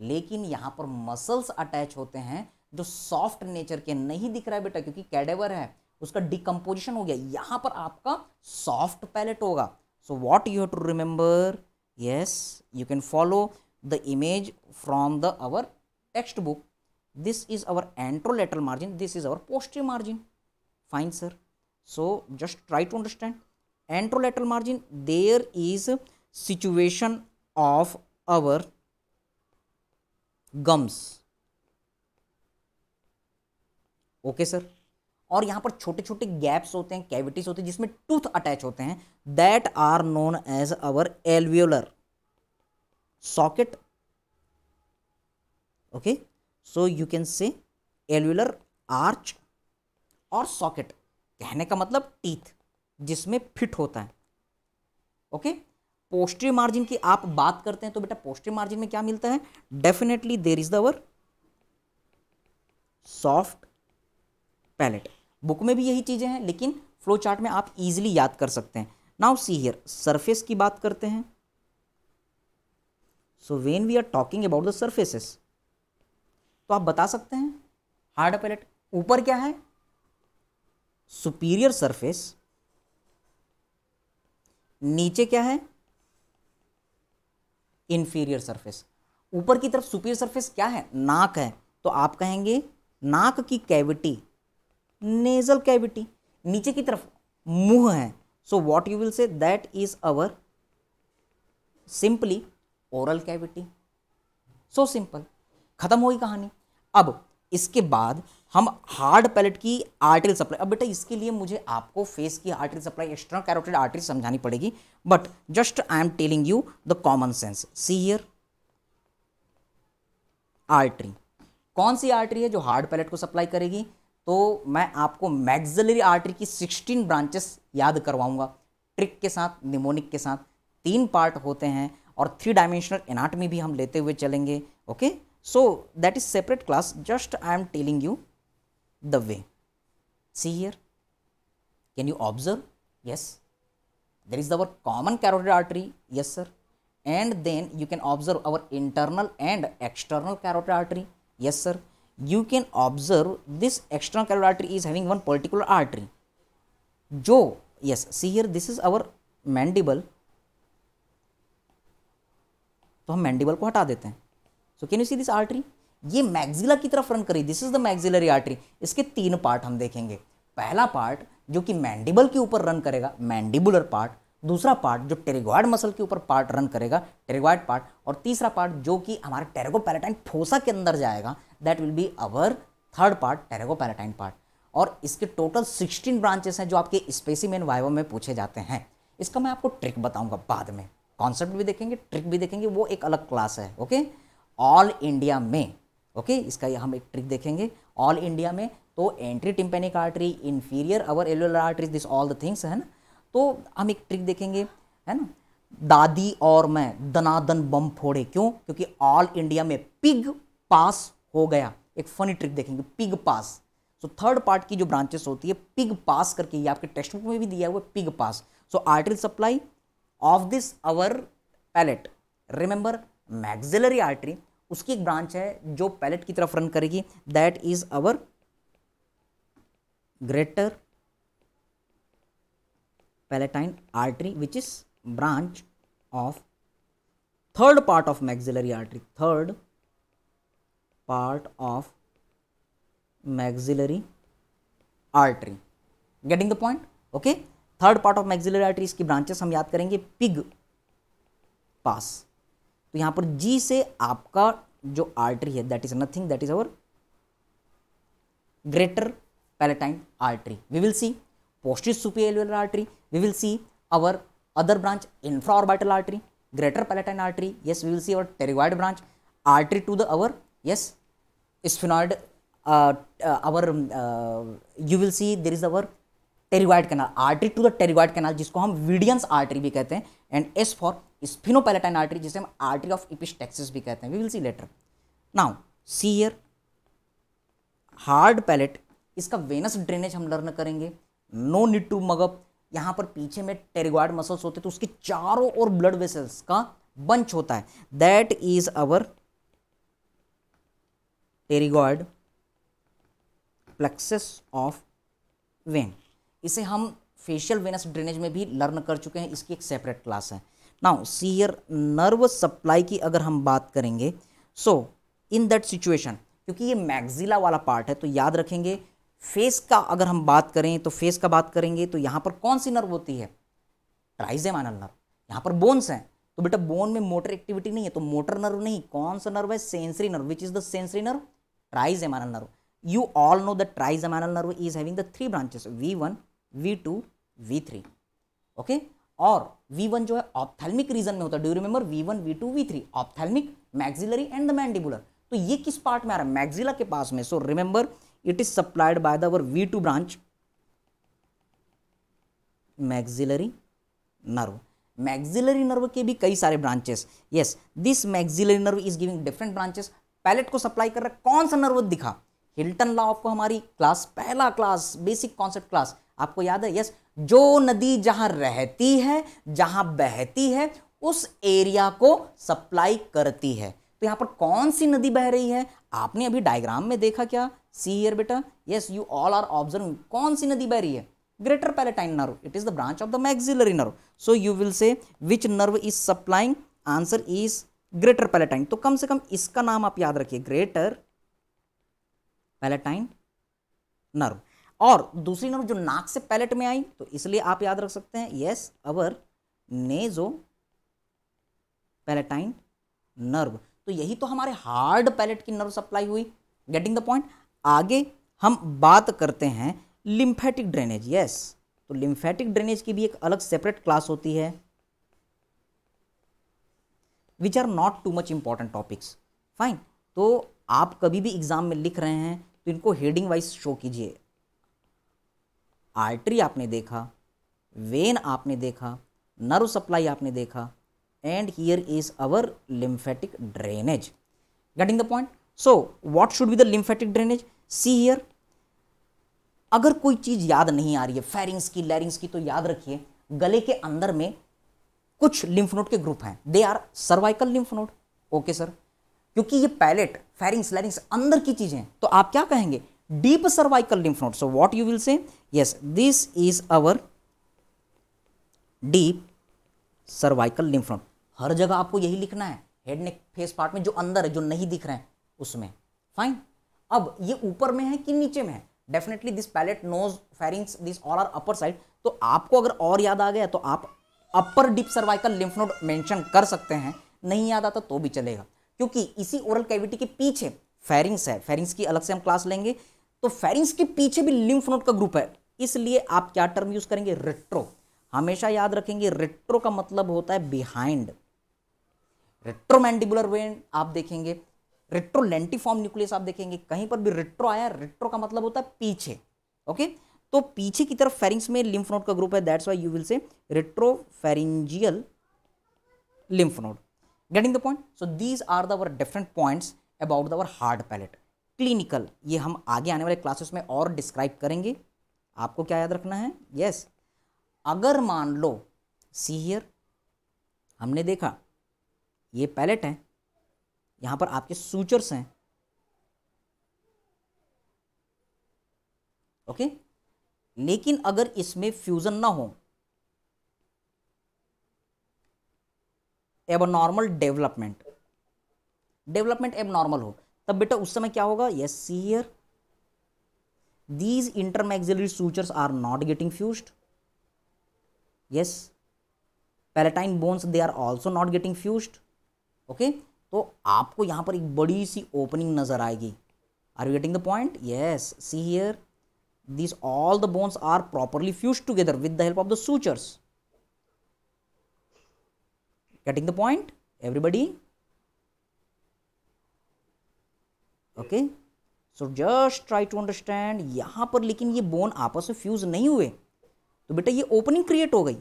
लेकिन यहाँ पर मसल्स अटैच होते हैं जो सॉफ्ट नेचर के नहीं दिख रहा है बेटा क्योंकि कैडेवर है उसका डिकम्पोजिशन हो गया यहाँ पर आपका सॉफ्ट पैलेट होगा so what you have to remember yes you can follow the image from the our text book this is our anterolateral margin this is our posterior margin fine sir so just try to understand anterolateral margin there is situation of our gums okay sir और यहां पर छोटे छोटे gaps होते हैं cavities होते हैं जिसमें टूथ अटैच होते हैं that are known as our alveolar socket okay so you can say alveolar arch और सॉकेट कहने का मतलब टीथ जिसमें फिट होता है ओके okay? पोस्टरी मार्जिन की आप बात करते हैं तो बेटा पोस्टरी मार्जिन में क्या मिलता है definitely there is the soft palate book में भी यही चीज़ें हैं लेकिन फ्लो चार्ट में आप इजिली याद कर सकते हैं नाउ सी हियर सरफेस की बात करते हैं so when we are talking about the surfaces तो आप बता सकते हैं हार्ड पैलेट ऊपर क्या है सुपीरियर सरफेस नीचे क्या है इन्फीरियर सरफेस ऊपर की तरफ सुपीरियर सरफेस क्या है नाक है तो आप कहेंगे नाक की कैविटी नेजल कैविटी नीचे की तरफ मुंह है so what you will say that is our simply oral cavity so simple खत्म हुई कहानी अब इसके बाद हम हार्ड पैलेट की आर्टरी सप्लाई अब बेटा इसके लिए मुझे आपको फेस की artery supply extra carotid artery समझानी पड़ेगी but just I am telling you the common sense see here artery कौन सी आर्टरी है जो हार्ड पैलेट को सप्लाई करेगी तो मैं आपको मैग्जलरी आर्टरी की सिक्सटीन ब्रांचेस याद करवाऊंगा ट्रिक के साथ निमोनिक के साथ तीन पार्ट होते हैं और थ्री डायमेंशनल एनाटमी भी हम लेते हुए चलेंगे okay so that is separate class just I am telling you the way. See here, can you observe? Yes, there is our common carotid artery, yes sir. And then you can observe our internal and external carotid artery, yes sir. You can observe this external carotid artery is having one particular artery. Jo, yes, see here, this is our mandible तो हम mandible को हटा देते हैं so can you see this artery ये maxilla की तरफ run करी this is the maxillary artery इसके तीन पार्ट हम देखेंगे पहला पार्ट जो कि मैंडिबल के ऊपर रन करेगा मैंडिबुलर पार्ट दूसरा पार्ट जो टेरिगॉयड मसल के ऊपर पार्ट रन करेगा टेरिगॉयड पार्ट और तीसरा पार्ट जो कि टेरेगो टेरेगोपैलेटाइन फोसा के अंदर जाएगा that will be our third part pterygopalatine part और इसके टोटल सिक्सटीन ब्रांचेस हैं जो आपके स्पेसीमेन वाइवो में पूछे जाते हैं इसका मैं आपको ट्रिक बताऊंगा बाद में कॉन्सेप्ट भी देखेंगे ट्रिक भी देखेंगे वो एक अलग क्लास है ओके ऑल इंडिया में ओके इसका हम एक ट्रिक देखेंगे ऑल इंडिया में तो anterior tympanic artery inferior our alveolar arteries this all the things है ना तो हम एक ट्रिक देखेंगे है ना दादी और मैं दनादन बम फोड़े क्यों क्योंकि ऑल इंडिया में पिग पास हो गया एक फनी ट्रिक देखेंगे pig pass so third part की जो ब्रांचेस होती है पिग पास करके ये आपके टेक्स्ट बुक में भी दिया हुआ है pig pass so artery supply of this our palate remember maxillary artery उसकी एक ब्रांच है जो पैलेट की तरफ रन करेगी that is our greater palatine artery which is branch of third part of maxillary artery third part of maxillary artery getting the point okay third part of maxillary artery इसकी branches हम याद करेंगे pig पास तो यहां पर जी से आपका जो आर्टरी है that is nothing that is our greater palatine artery we will see posterior superior artery we will see our other branch infra orbital artery greater palatine artery yes we will see our pterygoid branch artery to the our yes sphenoid our you will see there is our pterygoid canal artery to the pterygoid canal जिसको हम vidian artery भी कहते हैं and S for sphenopalatine artery जिसे हम artery of epistaxis भी कहते हैं we will see later now see here hard palate इसका वेनस ड्रेनेज हम लर्न करेंगे नो नीड टू मगअप यहाँ पर पीछे में टेरिगॉइड मसल्स होते तो उसके चारों ओर ब्लड वेसल्स का बंच होता है that is our pterygoid plexus of vein इसे हम फेशियल वेनस ड्रेनेज में भी लर्न कर चुके हैं इसकी एक सेपरेट क्लास है नाउ सीयर नर्व सप्लाई की अगर हम बात करेंगे सो इन दैट सिचुएशन क्योंकि ये मैग्जिला वाला पार्ट है तो याद रखेंगे फेस का अगर हम बात करें तो फेस का बात करेंगे तो यहाँ पर कौन सी नर्व होती है ट्राइजेमाइनल नर्व यहाँ पर बोन्स हैं तो बेटा बोन में मोटर एक्टिविटी नहीं है तो मोटर नर्व नहीं कौन सा नर्व है sensory nerve which is the sensory nerve trigeminal nerve you all know is having the three branches V one V two V three okay और V1 जो है ऑप्थेलमिक रीजन में होता है do remember V1, V2, V3 ophthalmic maxillary and the mandibular तो ये किस part में आ रहा है मैक्सिला के पास में so remember it is supplied by the our V two branch maxillary nerve maxillary nerve के भी कई सारे branches yes this maxillary nerve is giving different branches palate को सप्लाई कर रहा है कौन सा नर्व दिखा हिल्टन लॉ आपको हमारी क्लास पहला क्लास बेसिक कॉन्सेप्ट क्लास आपको याद है यस जो नदी जहां रहती है जहां बहती है उस एरिया को सप्लाई करती है तो यहाँ पर कौन सी नदी बह रही है आपने अभी डायग्राम में देखा क्या सी हियर बेटा yes you all are observe कौन सी नदी बह रही है greater palatine nerve it is the branch of the maxillary nerve so you will say which nerve is supplying answer is greater palatine तो कम से कम इसका नाम आप याद रखिए ग्रेटर पैलेटाइन नर्व और दूसरी नर्व जो नाक से पैलेट में आई तो इसलिए आप याद रख सकते हैं यस अवर नेजो पैलेटाइन नर्व तो यही तो हमारे हार्ड पैलेट की नर्व सप्लाई हुई गेटिंग द पॉइंट आगे हम बात करते हैं लिम्फेटिक ड्रेनेज यस तो लिम्फेटिक ड्रेनेज की भी एक अलग सेपरेट क्लास होती है which are not too much important topics fine तो आप कभी भी एग्ज़ाम में लिख रहे हैं तो इनको हेडिंग वाइज शो कीजिए आर्टरी आपने देखा वेन आपने देखा नर्व सप्लाई आपने देखा and here is our lymphatic drainage getting the point so what should be the lymphatic drainage see here अगर कोई चीज़ याद नहीं आ रही है फेरिंग्स की लैरिंग्स की तो याद रखिए गले के अंदर में कुछ लिम्फ नोड के ग्रुप हैं they are cervical lymph node okay sir क्योंकि ये पैलेट फेरिंग्स लैरिंग्स अंदर की चीज़ें हैं तो आप क्या कहेंगे deep cervical lymph node so what you will say yes this is our deep cervical lymph node हर जगह आपको यही लिखना है हेड नेक फेस पार्ट में जो अंदर है जो नहीं दिख रहे हैं उसमें फाइन अब ये ऊपर में है कि नीचे में है definitely this palate nose pharynx this all are upper side तो आपको अगर और याद आ गया तो आप upper deep cervical lymph node mention कर सकते हैं नहीं याद आता तो भी चलेगा क्योंकि इसी ओरल कैविटी के पीछे फेरिंग्स है फेरिंग्स की अलग से हम क्लास लेंगे तो फेरिंग्स के पीछे भी लिम्फ नोड का ग्रुप है इसलिए आप क्या टर्म यूज करेंगे रेट्रो हमेशा याद रखेंगे रेट्रो का मतलब होता है बिहाइंड रेट्रोमैंडिबुलर वेन आप देखेंगे रेट्रोलेंटिफॉर्म न्यूक्लियस आप देखेंगे कहीं पर भी रेट्रो आया रेट्रो का मतलब होता है पीछे ओके तो पीछे की तरफ फेरिंग्स में लिम्फ नोड का ग्रुप है that's why you will say retropharyngeal lymph node getting the point so these are the different points about about hard palate clinical ये हम आगे आने वाले क्लासेस में और डिस्क्राइब करेंगे आपको क्या याद रखना है यस yes. अगर मान लो सी हियर हमने देखा ये पैलेट है यहाँ पर आपके सूचर्स हैं ओके लेकिन अगर इसमें फ्यूज़न ना हो एबनॉर्मल डेवलपमेंट डेवलपमेंट एबनॉर्मल हो तब बेटा उस समय क्या होगा yes see here these intermaxillary sutures are not getting fused yes palatine bones they are also not getting fused okay तो आपको यहां पर एक बड़ी सी ओपनिंग नजर आएगी are you getting the point yes see here these all the bones are properly fuse together with the help of the sutures Getting the point, everybody? Okay so just try to understand यहां पर लेकिन ये bone आपस में fuse नहीं हुए तो बेटा ये ओपनिंग क्रिएट हो गई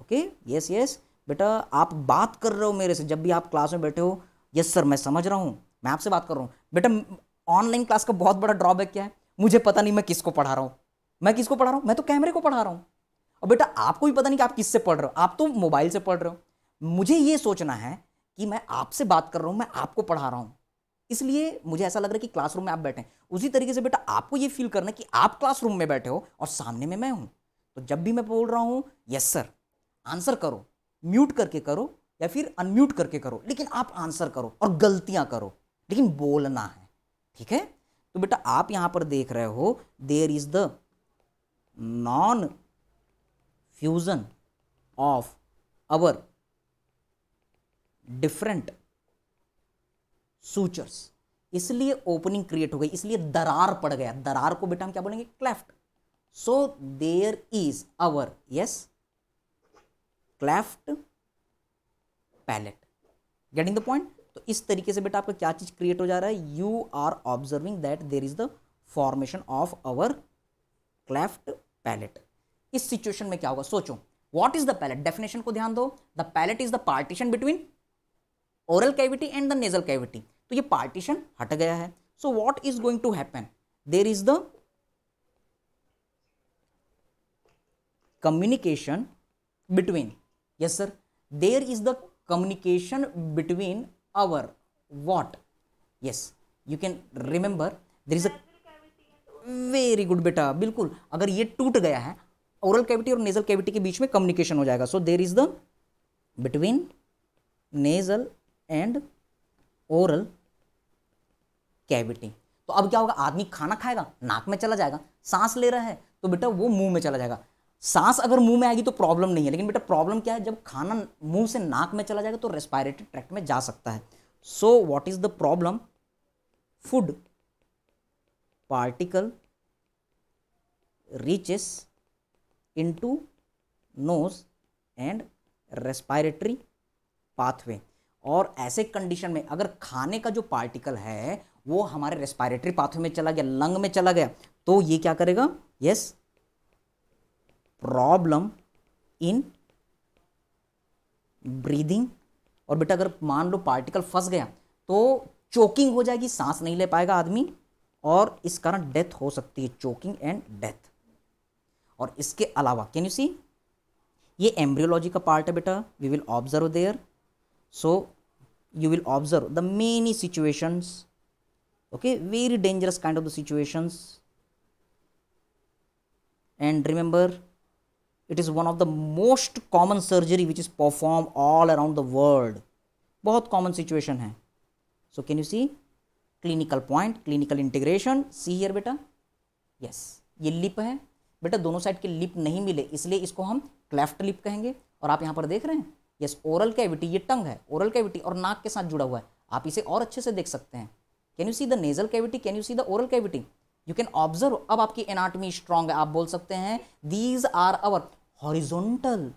ओके यस यस बेटा आप बात कर रहे हो मेरे से जब भी आप क्लास में बैठे हो यस सर मैं समझ रहा हूँ मैं आपसे बात कर रहा हूँ बेटा ऑनलाइन क्लास का बहुत बड़ा ड्रॉबैक क्या है मुझे पता नहीं मैं किसको पढ़ा रहा हूँ मैं किसको पढ़ा रहा हूँ मैं तो कैमरे को पढ़ा रहा हूँ और बेटा आपको भी पता नहीं कि आप किससे पढ़ रहे हो आप तो मोबाइल से पढ़ रहे हो मुझे ये सोचना है कि मैं आपसे बात कर रहा हूँ मैं आपको पढ़ा रहा हूँ इसलिए मुझे ऐसा लग रहा है कि क्लासरूम में आप बैठे हैं उसी तरीके से बेटा आपको ये फील करना है कि आप क्लासरूम में बैठे हो और सामने में मैं हूँ तो जब भी मैं बोल रहा हूँ यस सर आंसर करो म्यूट करके करो या फिर अनम्यूट करके करो लेकिन आप आंसर करो और गलतियाँ करो लेकिन बोलना है ठीक है तो बेटा आप यहाँ पर देख रहे हो there is the non fusion of our different sutures इसलिए ओपनिंग क्रिएट हो गई इसलिए दरार पड़ गया दरार को बेटा हम क्या बोलेंगे cleft so there is our yes cleft palate getting the point तो इस तरीके से बेटा आपका क्या चीज क्रिएट हो जा रहा है you are observing that there is the formation of our cleft palate इस सिचुएशन में क्या होगा सोचो what is the palate definition को ध्यान दो the palate is the partition between oral cavity and the nasal cavity तो ये पार्टीशन हट गया है so what is going to happen there is the communication between yes sir there is the communication between our what yes you can remember there is a very good बेटा बिल्कुल अगर ये टूट गया है ओरल कैविटी और nasal cavity के बीच में कम्युनिकेशन हो जाएगा so there is the between nasal and oral cavity तो अब क्या होगा आदमी खाना खाएगा नाक में चला जाएगा सांस ले रहा है तो बेटा वो मुंह में चला जाएगा सांस अगर मुंह में आएगी तो प्रॉब्लम नहीं है लेकिन बेटा प्रॉब्लम क्या है जब खाना मुंह से नाक में चला जाएगा तो रेस्पायरेटरी ट्रैक्ट में जा सकता है so what is the problem food particle reaches into nose and respiratory pathway और ऐसे कंडीशन में अगर खाने का जो पार्टिकल है वो हमारे रेस्पायरेटरी पाथवे में चला गया लंग में चला गया तो ये क्या करेगा यस प्रॉब्लम इन ब्रीदिंग और बेटा अगर मान लो पार्टिकल फंस गया तो चोकिंग हो जाएगी सांस नहीं ले पाएगा आदमी और इस कारण डेथ हो सकती है चोकिंग एंड डेथ और इसके अलावा कैन यू सी ये एम्ब्रियोलॉजी का पार्ट है बेटा we will observe there so you will observe the many situations okay very dangerous kind of the situations and remember it is one of the most common surgery which is perform all around the world बहुत common situation है so can you see clinical point clinical integration see here बेटा yes ये lip है बेटा दोनों side के lip नहीं मिले इसलिए इसको हम क्लेफ्ट लिप कहेंगे और आप यहाँ पर देख रहे हैं यस ओरल कैविटी ये टंग है ओरल कैविटी और नाक के साथ जुड़ा हुआ है आप इसे और अच्छे से देख सकते हैं can you see the nasal cavity can you see the oral cavity you can observe अब आपकी एनाटमी स्ट्रांग है आप बोल सकते हैं these are our horizontal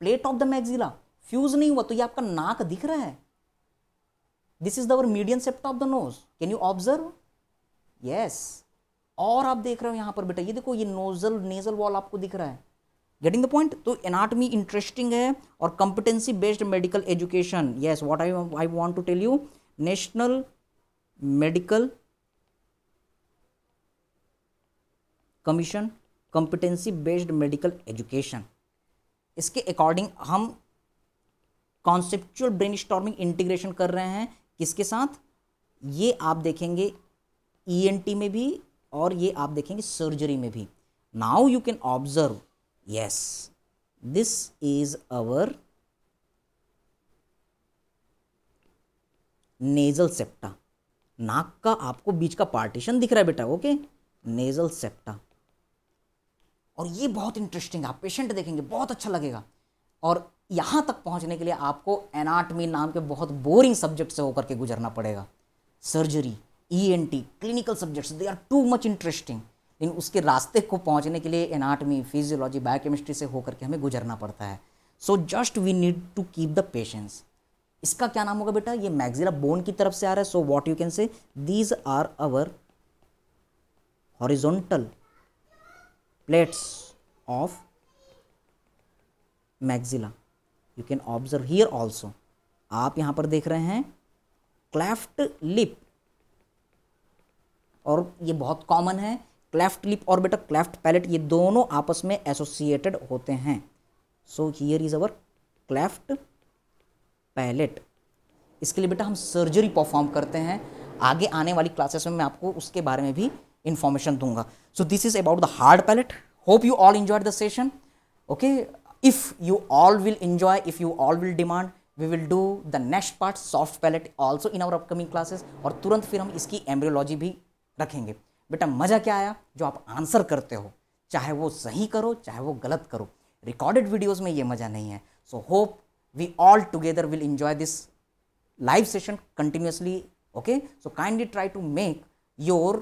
plate of the maxilla fuse नहीं हुआ तो ये आपका नाक दिख रहा है this is the medium septum of the nose can you observe yes और आप देख रहे हो यहाँ पर बेटा ये देखो ये नोजल नेजल वॉल आपको दिख रहा है गेटिंग द पॉइंट तो एनाटमी इंटरेस्टिंग है और competency based medical education yes what I I want to tell you national medical commission competency based medical education इसके अकॉर्डिंग हम कॉन्सेप्चुअल ब्रेन स्टॉर्मिंग इंटीग्रेशन कर रहे हैं किसके साथ ये आप देखेंगे ई e में भी और ये आप देखेंगे सर्जरी में भी now you can observe yes this is our nasal septa नाक का आपको बीच का पार्टीशन दिख रहा है बेटा ओके नेजल सेप्टा और ये बहुत इंटरेस्टिंग आप पेशेंट देखेंगे बहुत अच्छा लगेगा और यहां तक पहुंचने के लिए आपको एनाटमी नाम के बहुत बोरिंग सब्जेक्ट से होकर के गुजरना पड़ेगा surgery ENT clinical subjects they are too much interesting लेकिन उसके रास्ते को पहुंचने के लिए एनाटमी फिजियोलॉजी बायोकेमिस्ट्री से होकर के हमें गुजरना पड़ता है so just we need to keep the patience इसका क्या नाम होगा बेटा ये मैग्जिला बोन की तरफ से आ रहा है so what you can say these are our horizontal plates of maxilla you can observe here also आप यहाँ पर देख रहे हैं क्लेफ्ट लिप और ये बहुत कॉमन है cleft lip orbiter cleft palate ये दोनों आपस में एसोसिएटेड होते हैं so here is our cleft palate इसके लिए बेटा हम सर्जरी परफॉर्म करते हैं आगे आने वाली क्लासेस में मैं आपको उसके बारे में भी इंफॉर्मेशन दूंगा so this is about the hard palate hope you all enjoy the session okay if you all will enjoy if you all will demand we will do the next part soft palate also in our upcoming classes और तुरंत फिर हम इसकी embryology भी रखेंगे बेटा मज़ा क्या आया जो आप आंसर करते हो चाहे वो सही करो चाहे वो गलत करो रिकॉर्डेड वीडियोस में ये मज़ा नहीं है so hope we all together will enjoy this live session continuously okay so kindly try to make your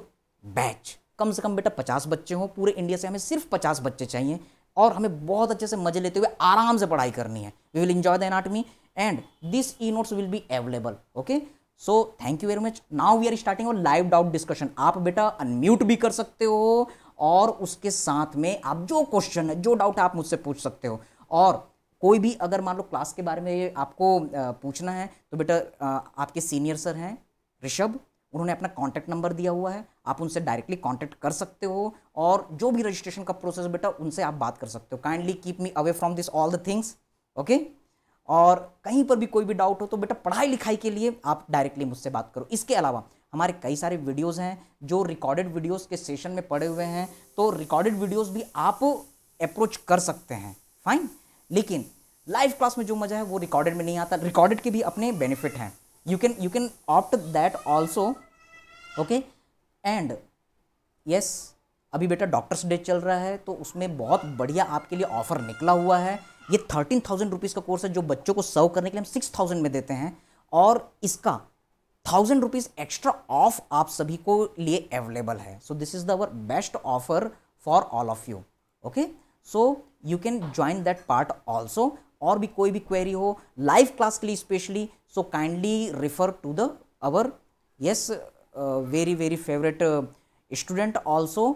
batch कम से कम बेटा पचास बच्चे हों पूरे इंडिया से हमें सिर्फ पचास बच्चे चाहिए और हमें बहुत अच्छे से मजे लेते हुए आराम से पढ़ाई करनी है we will enjoy the anatomy and this e notes will be available okay so thank you very much now we are starting और लाइव डाउट डिस्कशन आप बेटा अनम्यूट भी कर सकते हो और उसके साथ में आप जो क्वेश्चन है जो डाउट आप मुझसे पूछ सकते हो और कोई भी अगर मान लो क्लास के बारे में आपको पूछना है तो बेटा आपके सीनियर सर हैं ऋषभ उन्होंने अपना कॉन्टैक्ट नंबर दिया हुआ है आप उनसे डायरेक्टली कॉन्टैक्ट कर सकते हो और जो भी रजिस्ट्रेशन का प्रोसेस बेटा उनसे आप बात कर सकते हो kindly keep me away from this all the things okay और कहीं पर भी कोई भी डाउट हो तो बेटा पढ़ाई लिखाई के लिए आप डायरेक्टली मुझसे बात करो इसके अलावा हमारे कई सारे वीडियोस हैं जो रिकॉर्डेड वीडियोस के सेशन में पड़े हुए हैं तो रिकॉर्डेड वीडियोस भी आप अप्रोच कर सकते हैं फाइन लेकिन लाइव क्लास में जो मज़ा है वो रिकॉर्डेड में नहीं आता रिकॉर्डेड के भी अपने बेनिफिट हैं you can you can opt that also okay and yes अभी बेटा डॉक्टर्स डे चल रहा है तो उसमें बहुत बढ़िया आपके लिए ऑफर निकला हुआ है ये थर्टीन थाउजेंड रुपीज़ का कोर्स है जो बच्चों को सर्व करने के लिए हम सिक्स थाउजेंड में देते हैं और इसका थाउजेंड रुपीज़ एक्स्ट्रा ऑफ आप सभी को लिए अवेलेबल है so this is the our best offer for all of you okay so you can join that part also और भी कोई भी क्वेरी हो लाइव क्लास के लिए specially so kindly refer to the our yes very very favourite student also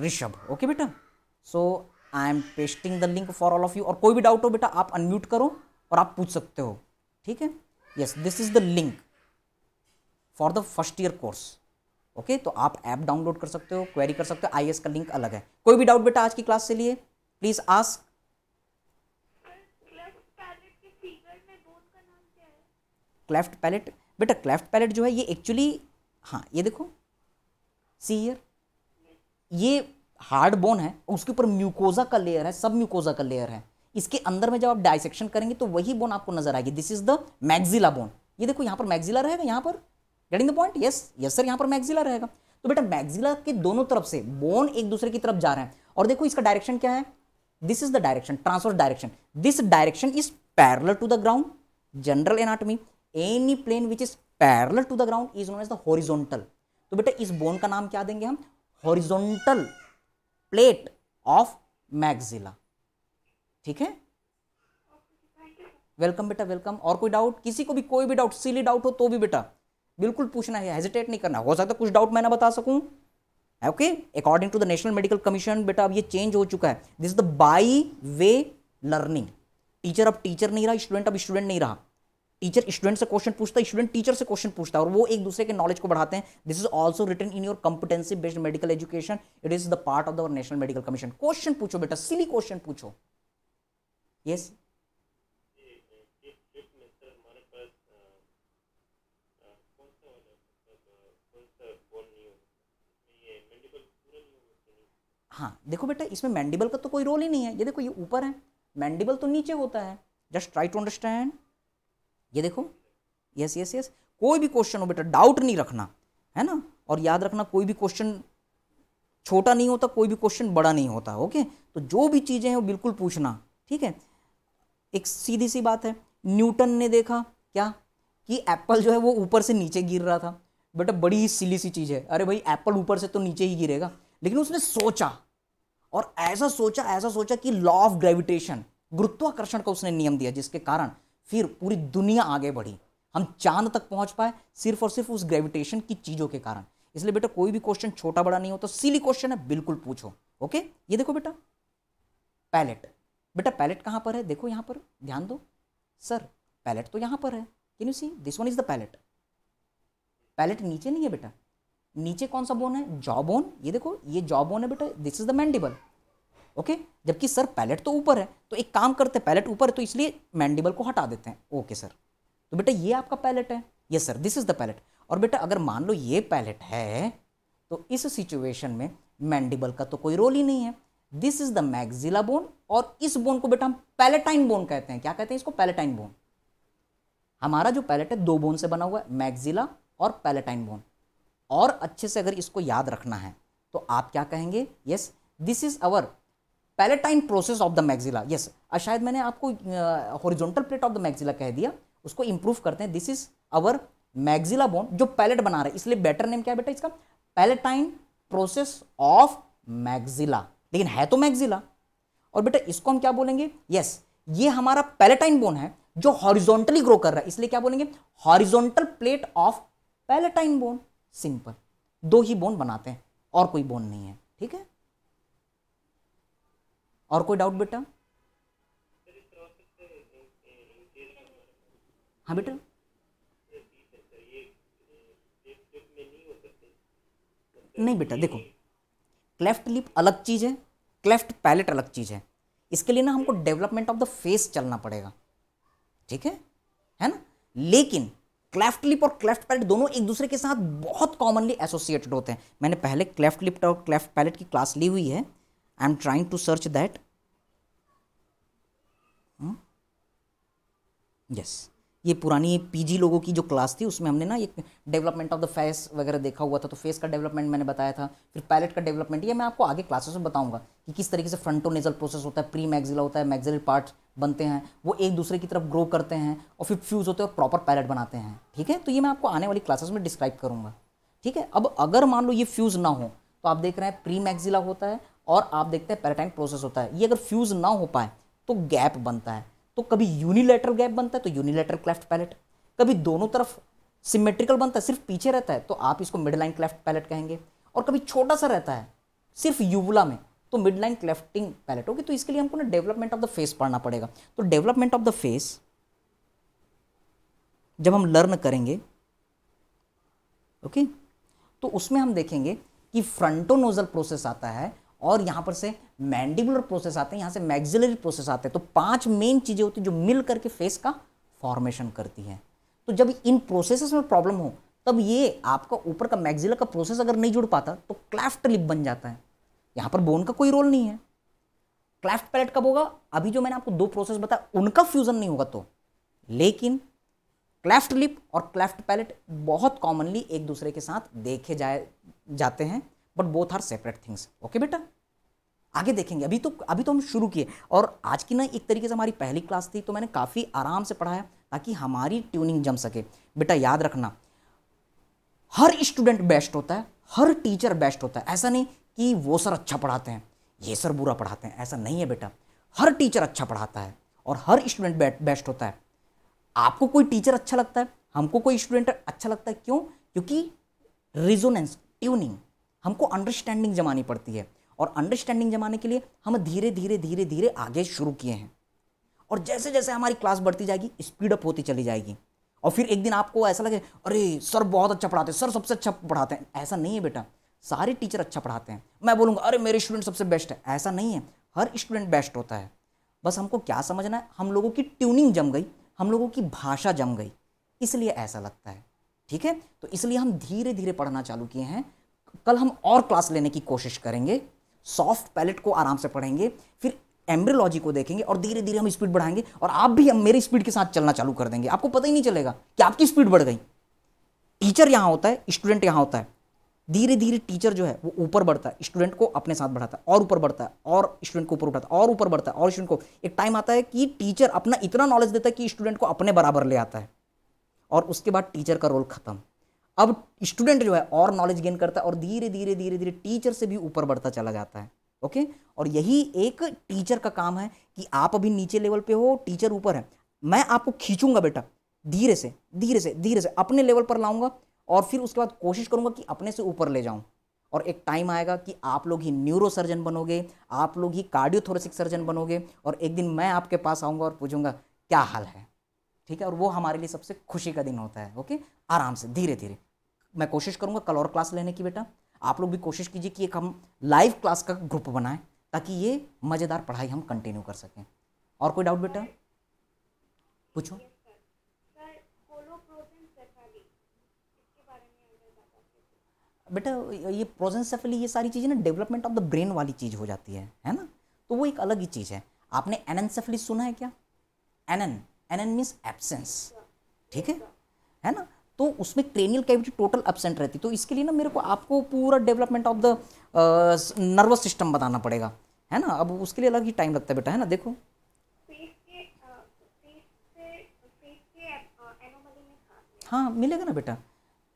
Rishabh okay बेटा so I am pasting the link for all of you और कोई भी डाउट हो बेटा आप अनम्यूट करो और आप पूछ सकते हो ठीक है yes this is the link for the first year course okay तो आप ऐप डाउनलोड कर सकते हो क्वेरी कर सकते हो आई का लिंक अलग है कोई भी डाउट बेटा आज की क्लास से लिए प्लीज आस्क क्लेफ्ट पैलेट बेटा क्लेफ्ट पैलेट जो है ये एक्चुअली हाँ ये देखो सी ईयर ये हार्ड बोन है उसके ऊपर म्यूकोजा का लेयर है सब म्यूकोजा का लेयर है इसके अंदर में जब आप डाइसेक्शन करेंगे तो वही बोन आपको नजर आएगी this is the maxilla bone ये देखो यहाँ पर मैग्जिला रहेगा यहाँ पर getting the point yes yes sir यहाँ पर मैग्जिला रहेगा तो बेटा मैग्जिला के दोनों तरफ से बोन एक दूसरे की तरफ जा रहे हैं और देखो इसका डायरेक्शन क्या है this is the direction transverse direction this direction is parallel to the ground general anatomy any plane which is parallel to the ground is known as the horizontal तो बेटा इस बोन का नाम क्या देंगे हम हॉरिजोंटल प्लेट ऑफ मैगजिला ठीक है वेलकम बेटा वेलकम और कोई डाउट किसी को भी कोई भी डाउट सीली डाउट हो तो भी बेटा बिल्कुल पूछना है हेजिटेट नहीं करना हो सकता कुछ डाउट मैं ना बता सकूं okay according to the national medical commission बेटा अब ये चेंज हो चुका है this is the by way learning teacher अब टीचर नहीं रहा स्टूडेंट अब स्टूडेंट नहीं रहा टीचर स्टूडेंट से क्वेश्चन पूछता है स्टूडेंट टीचर से क्वेश्चन पूछता है और वो एक दूसरे के नॉलेज को बढ़ाते हैं this is also written in your competency based medical education it is the part of the national medical commission question पूछो बेटा सिली क्वेश्चन पूछो यस हाँ देखो बेटा इसमें मैंडिबल का तो कोई रोल ही नहीं है ये देखो ये ऊपर है मैंडिबल तो नीचे होता है जस्ट ट्राई टू अंडरस्टैंड ये देखो यस यस यस कोई भी क्वेश्चन हो बेटा डाउट नहीं रखना है ना और याद रखना कोई भी क्वेश्चन छोटा नहीं होता कोई भी क्वेश्चन बड़ा नहीं होता ओके तो जो भी चीज़ें हैं वो बिल्कुल पूछना ठीक है एक सीधी सी बात है न्यूटन ने देखा क्या कि एप्पल जो है वो ऊपर से नीचे गिर रहा था बेटा बड़ी ही सिली सी चीज़ है अरे भाई एप्पल ऊपर से तो नीचे ही गिरेगा लेकिन उसने सोचा और ऐसा सोचा ऐसा सोचा कि लॉ ऑफ ग्रेविटेशन गुरुत्वाकर्षण का उसने नियम दिया जिसके कारण फिर पूरी दुनिया आगे बढ़ी हम चांद तक पहुंच पाए सिर्फ और सिर्फ उस ग्रेविटेशन की चीज़ों के कारण इसलिए बेटा कोई भी क्वेश्चन छोटा बड़ा नहीं हो तो सीली क्वेश्चन है बिल्कुल पूछो ओके ये देखो बेटा पैलेट बेटा पैलेट कहाँ पर है देखो यहाँ पर ध्यान दो सर पैलेट तो यहाँ पर है can you see this one is the palate palate नीचे नहीं है बेटा नीचे कौन सा बोन है जॉ बोन ये देखो ये जॉ बोन है बेटा this is the mandible okay जबकि सर पैलेट तो ऊपर है तो एक काम करते हैं पैलेट ऊपर है तो इसलिए मैंडिबल को हटा देते हैं ओके सर तो बेटा ये आपका पैलेट है ये sir this is the palate और बेटा अगर मान लो ये पैलेट है तो इस सिचुएशन में मैंडिबल का तो कोई रोल ही नहीं है this is the maxilla bone और इस बोन को बेटा हम पैलेटाइन बोन कहते हैं क्या कहते हैं इसको पैलेटाइन बोन हमारा जो पैलेट है दो बोन से बना हुआ है मैगजिला और पैलेटाइन बोन और अच्छे से अगर इसको याद रखना है तो आप क्या कहेंगे yes this is our palatine process of the maxilla yes शायद मैंने आपको horizontal plate of the maxilla कह दिया उसको इम्प्रूव करते हैं this is our maxilla bone जो पैलेट बना रहे इसलिए बेटर नेम क्या है बेटा इसका पैलेटाइन प्रोसेस ऑफ मैगजिला लेकिन है तो मैगजिला और बेटा इसको हम क्या बोलेंगे यस yes, ये हमारा पैलेटाइन बोन है जो हॉरिजोंटली ग्रो कर रहा है इसलिए क्या बोलेंगे horizontal plate of palatine bone simple दो ही बोन बनाते हैं और कोई बोन नहीं है ठीक है और कोई डाउट बेटा हाँ बेटा नहीं बेटा देखो क्लेफ्ट लिप अलग चीज़ है क्लेफ्ट पैलेट अलग चीज़ है इसके लिए ना हमको डेवलपमेंट ऑफ द फेस चलना पड़ेगा ठीक है है ना लेकिन क्लेफ्ट लिप और क्लेफ्ट पैलेट दोनों एक दूसरे के साथ बहुत कॉमनली एसोसिएटेड होते हैं मैंने पहले क्लेफ्ट लिप और क्लेफ्ट पैलेट की क्लास ली हुई है I am trying to search that yes ये पुरानी पीजी लोगों की जो क्लास थी उसमें हमने ना एक डेवलपमेंट ऑफ द फेस वगैरह देखा हुआ था तो फेस का डेवलपमेंट मैंने बताया था फिर पैलेट का डेवलपमेंट ये मैं आपको आगे क्लासेस में बताऊंगा कि किस तरीके से फ्रंटो नेजल प्रोसेस होता है प्री मैगजिला होता है मैगजिल पार्ट बनते हैं वो एक दूसरे की तरफ ग्रो करते हैं और फिर फ्यूज़ होते हैं और प्रॉपर पैलेट बनाते हैं ठीक है तो ये मैं आपको आने वाली क्लासेस में डिस्क्राइब करूँगा ठीक है अब अगर मान लो ये फ्यूज़ ना हो तो आप देख रहे हैं प्री मैगजिला होता है और आप देखते हैं पैराटाइन प्रोसेस होता है ये अगर फ्यूज़ ना हो पाए तो गैप बनता है तो कभी यूनिलेटरल गैप बनता है तो यूनिलेटरल क्लेफ्ट पैलेट कभी दोनों तरफ सिमेट्रिकल बनता है सिर्फ पीछे रहता है तो आप इसको मिड लाइन क्लेफ्ट पैलेट कहेंगे और कभी छोटा सा रहता है सिर्फ यूवला में तो मिड लाइन क्लेफ्टिंग पैलेट होगी तो इसके लिए हमको ना डेवलपमेंट ऑफ द फेस पढ़ना पड़ेगा तो डेवलपमेंट ऑफ द फेस जब हम लर्न करेंगे ओके तो उसमें हम देखेंगे कि फ्रंटोनोजल प्रोसेस आता है और यहाँ पर से मैंडिबुलर प्रोसेस आते हैं यहाँ से मैग्जिलरी प्रोसेस आते हैं तो पांच मेन चीज़ें होती हैं जो मिल करके फेस का फॉर्मेशन करती हैं तो जब इन प्रोसेसेस में प्रॉब्लम हो तब ये आपका ऊपर का मैग्जिला का प्रोसेस अगर नहीं जुड़ पाता तो क्लैफ्ट लिप बन जाता है यहाँ पर बोन का कोई रोल नहीं है क्लैफ्ट पैलेट कब होगा अभी जो मैंने आपको दो प्रोसेस बताया उनका फ्यूजन नहीं होगा तो लेकिन क्लैफ्ट लिप और क्लैफ्ट पैलेट बहुत कॉमनली एक दूसरे के साथ देखे जाए जाते हैं but both are separate things okay बेटा आगे देखेंगे अभी तो अभी तो हम शुरू किए और आज की ना एक तरीके से हमारी पहली क्लास थी तो मैंने काफ़ी आराम से पढ़ाया ताकि हमारी ट्यूनिंग जम सके बेटा याद रखना हर स्टूडेंट बेस्ट होता है हर टीचर बेस्ट होता है ऐसा नहीं कि वो सर अच्छा पढ़ाते हैं ये सर बुरा पढ़ाते हैं ऐसा नहीं है बेटा हर टीचर अच्छा पढ़ाता है और हर स्टूडेंट बेस्ट होता है आपको कोई टीचर अच्छा लगता है हमको कोई स्टूडेंट अच्छा लगता है क्यों क्योंकि रिजोनेंस ट्यूनिंग हमको अंडरस्टैंडिंग जमानी पड़ती है और अंडरस्टैंडिंग जमाने के लिए हम धीरे धीरे धीरे धीरे आगे शुरू किए हैं और जैसे जैसे हमारी क्लास बढ़ती जाएगी स्पीड अप होती चली जाएगी और फिर एक दिन आपको ऐसा लगे अरे सर बहुत अच्छा पढ़ाते हैं सर सबसे अच्छा पढ़ाते हैं ऐसा नहीं है बेटा सारे टीचर अच्छा पढ़ाते हैं मैं बोलूँगा अरे मेरे स्टूडेंट सबसे बेस्ट है ऐसा नहीं है हर स्टूडेंट बेस्ट होता है बस हमको क्या समझना है हम लोगों की ट्यूनिंग जम गई हम लोगों की भाषा जम गई इसलिए ऐसा लगता है ठीक है तो इसलिए हम धीरे धीरे पढ़ना चालू किए हैं कल हम और क्लास लेने की कोशिश करेंगे सॉफ्ट पैलेट को आराम से पढ़ेंगे फिर एम्ब्रियोलॉजी को देखेंगे और धीरे धीरे हम स्पीड बढ़ाएंगे और आप भी हम मेरी स्पीड के साथ चलना चालू कर देंगे आपको पता ही नहीं चलेगा कि आपकी स्पीड बढ़ गई टीचर यहाँ होता है स्टूडेंट यहाँ होता है धीरे धीरे टीचर जो है वो ऊपर बढ़ता है स्टूडेंट को अपने साथ बढ़ाता है और ऊपर बढ़ता है और स्टूडेंट को ऊपर उठाता है और ऊपर बढ़ता है और स्टूडेंट को एक टाइम आता है कि टीचर अपना इतना नॉलेज देता है कि स्टूडेंट को अपने बराबर ले आता है और उसके बाद टीचर का रोल खत्म अब स्टूडेंट जो है और नॉलेज गेन करता है और धीरे धीरे धीरे धीरे टीचर से भी ऊपर बढ़ता चला जाता है ओके और यही एक टीचर का काम है कि आप अभी नीचे लेवल पे हो टीचर ऊपर है मैं आपको खींचूंगा बेटा धीरे से धीरे से धीरे से अपने लेवल पर लाऊंगा और फिर उसके बाद कोशिश करूंगा कि अपने से ऊपर ले जाऊं और एक टाइम आएगा कि आप लोग ही न्यूरो सर्जन बनोगे आप लोग ही कार्डियोथोरेसिक सर्जन बनोगे और एक दिन मैं आपके पास आऊँगा और पूछूंगा क्या हाल है ठीक है और वो हमारे लिए सबसे खुशी का दिन होता है ओके आराम से धीरे धीरे मैं कोशिश करूँगा कल और क्लास लेने की बेटा आप लोग भी कोशिश कीजिए कि एक हम लाइव क्लास का ग्रुप बनाएं ताकि ये मज़ेदार पढ़ाई हम कंटिन्यू कर सकें और कोई डाउट बेटा पूछो बेटा ये प्रोजेंसेफली ये सारी चीज़ें ना डेवलपमेंट ऑफ द ब्रेन वाली चीज़ हो जाती है है ना तो वो एक अलग ही चीज़ है आपने एन सुना है क्या an an an an means absence ठीक है है ना तो उसमें क्रेनियल कैविटी टोटल एबसेंट रहती तो इसके लिए ना मेरे को आपको पूरा development of the nervous system बताना पड़ेगा है ना अब उसके लिए अलग ही टाइम लगता है बेटा है ना देखो हाँ मिलेगा ना बेटा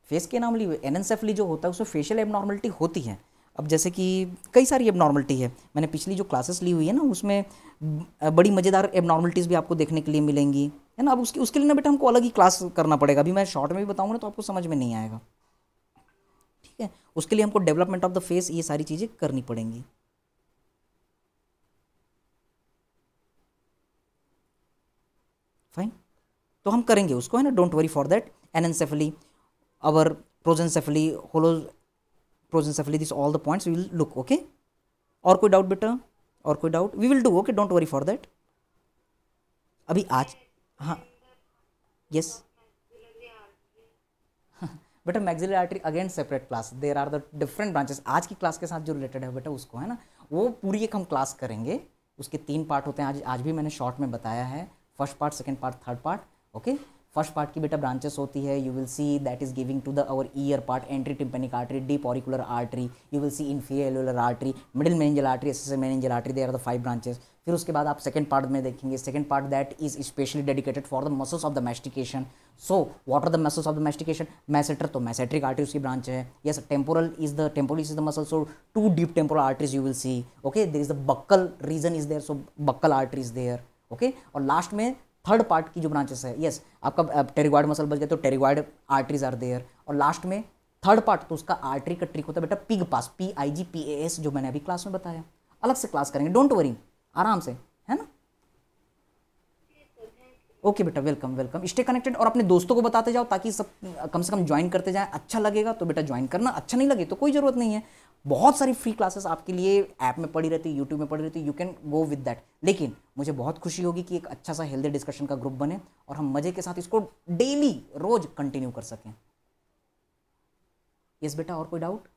फेस के नाम लिए एनएनसेफली जो होता है उसमें फेशियल एबनॉर्मलिटी होती है अब जैसे कि कई सारी एबनॉर्मलिटी है मैंने पिछली जो क्लासेस ली हुई है ना उसमें बड़ी मज़ेदार एबनॉर्मलिटीज़ भी आपको देखने के लिए मिलेंगी है ना अब उसके उसके लिए ना बेटा हमको अलग ही क्लास करना पड़ेगा अभी मैं शॉर्ट में भी बताऊंगा ना तो आपको समझ में नहीं आएगा ठीक है उसके लिए हमको डेवलपमेंट ऑफ द फेस ये सारी चीज़ें करनी पड़ेंगी फाइन तो हम करेंगे उसको है ना don't worry for that anencephaly our prosencephaly holoprosencephaly this all the points we will look okay और कोई डाउट बेटा और कोई doubt we will do okay don't worry for that अभी आज हाँ यस [laughs] बेटा maxillary artery again separate class there are the different branches आज की क्लास के साथ जो रिलेटेड है बेटा उसको है ना वो पूरी एक हम क्लास करेंगे उसके तीन पार्ट होते हैं आज आज भी मैंने शॉर्ट में बताया है first part second part third part okay first part की बेटा ब्रांचेस होती है you will see that is giving to the our ear part anterior tympanic artery deep auricular artery you will see inferior artery middle meningeal artery S S meningeal artery they are the five branches फिर उसके बाद आप second part में देखेंगे second part that is specially dedicated for the muscles of the mastication so what are the muscles of the mastication masseter तो masseteric arteries की branch है yes temporal is the temporal is the muscle so two deep temporal arteries you will see okay there is the buccal region is there so buccal artery is there okay और last में third part की जो branches है yes yes, आपका pterygoid muscle बच गया तो pterygoid arteries are there और लास्ट में थर्ड पार्ट तो उसका आर्टरी का ट्रिक होता है बेटा pig pass P I G P A S जो मैंने अभी क्लास में बताया अलग से क्लास करेंगे डोंट वरी आराम से है ना ओके बेटा वेलकम वेलकम स्टे कनेक्टेड और अपने दोस्तों को बताते जाओ ताकि सब कम से कम ज्वाइन करते जाए अच्छा लगेगा तो बेटा ज्वाइन करना अच्छा नहीं लगे तो कोई ज़रूरत नहीं है बहुत सारी फ्री क्लासेस आपके लिए ऐप में पड़ी रहती है यूट्यूब में पड़ी रहती है you can go with that लेकिन मुझे बहुत खुशी होगी कि एक अच्छा सा हेल्दी डिस्कशन का ग्रुप बने और हम मज़े के साथ इसको डेली रोज कंटिन्यू कर सकें यस बेटा और कोई डाउट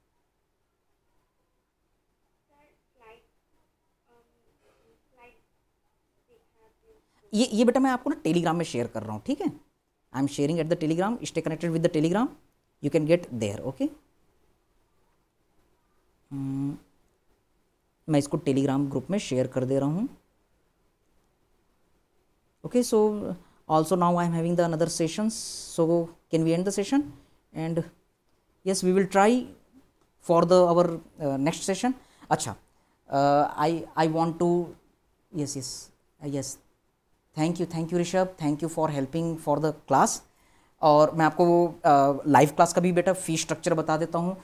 ये ये बेटा मैं आपको ना टेलीग्राम में शेयर कर रहा हूँ ठीक है I am sharing at the Telegram stay connected with the Telegram you can get there okay मैं इसको टेलीग्राम ग्रुप में शेयर कर दे रहा हूँ okay so also now I am having the another session so can we end the session and yes we will try for the our next session अच्छा I I want to yes yes yes thank you thank you Rishabh thank you for helping for the class और मैं आपको वो live class का भी बेटा fees structure बता देता हूँ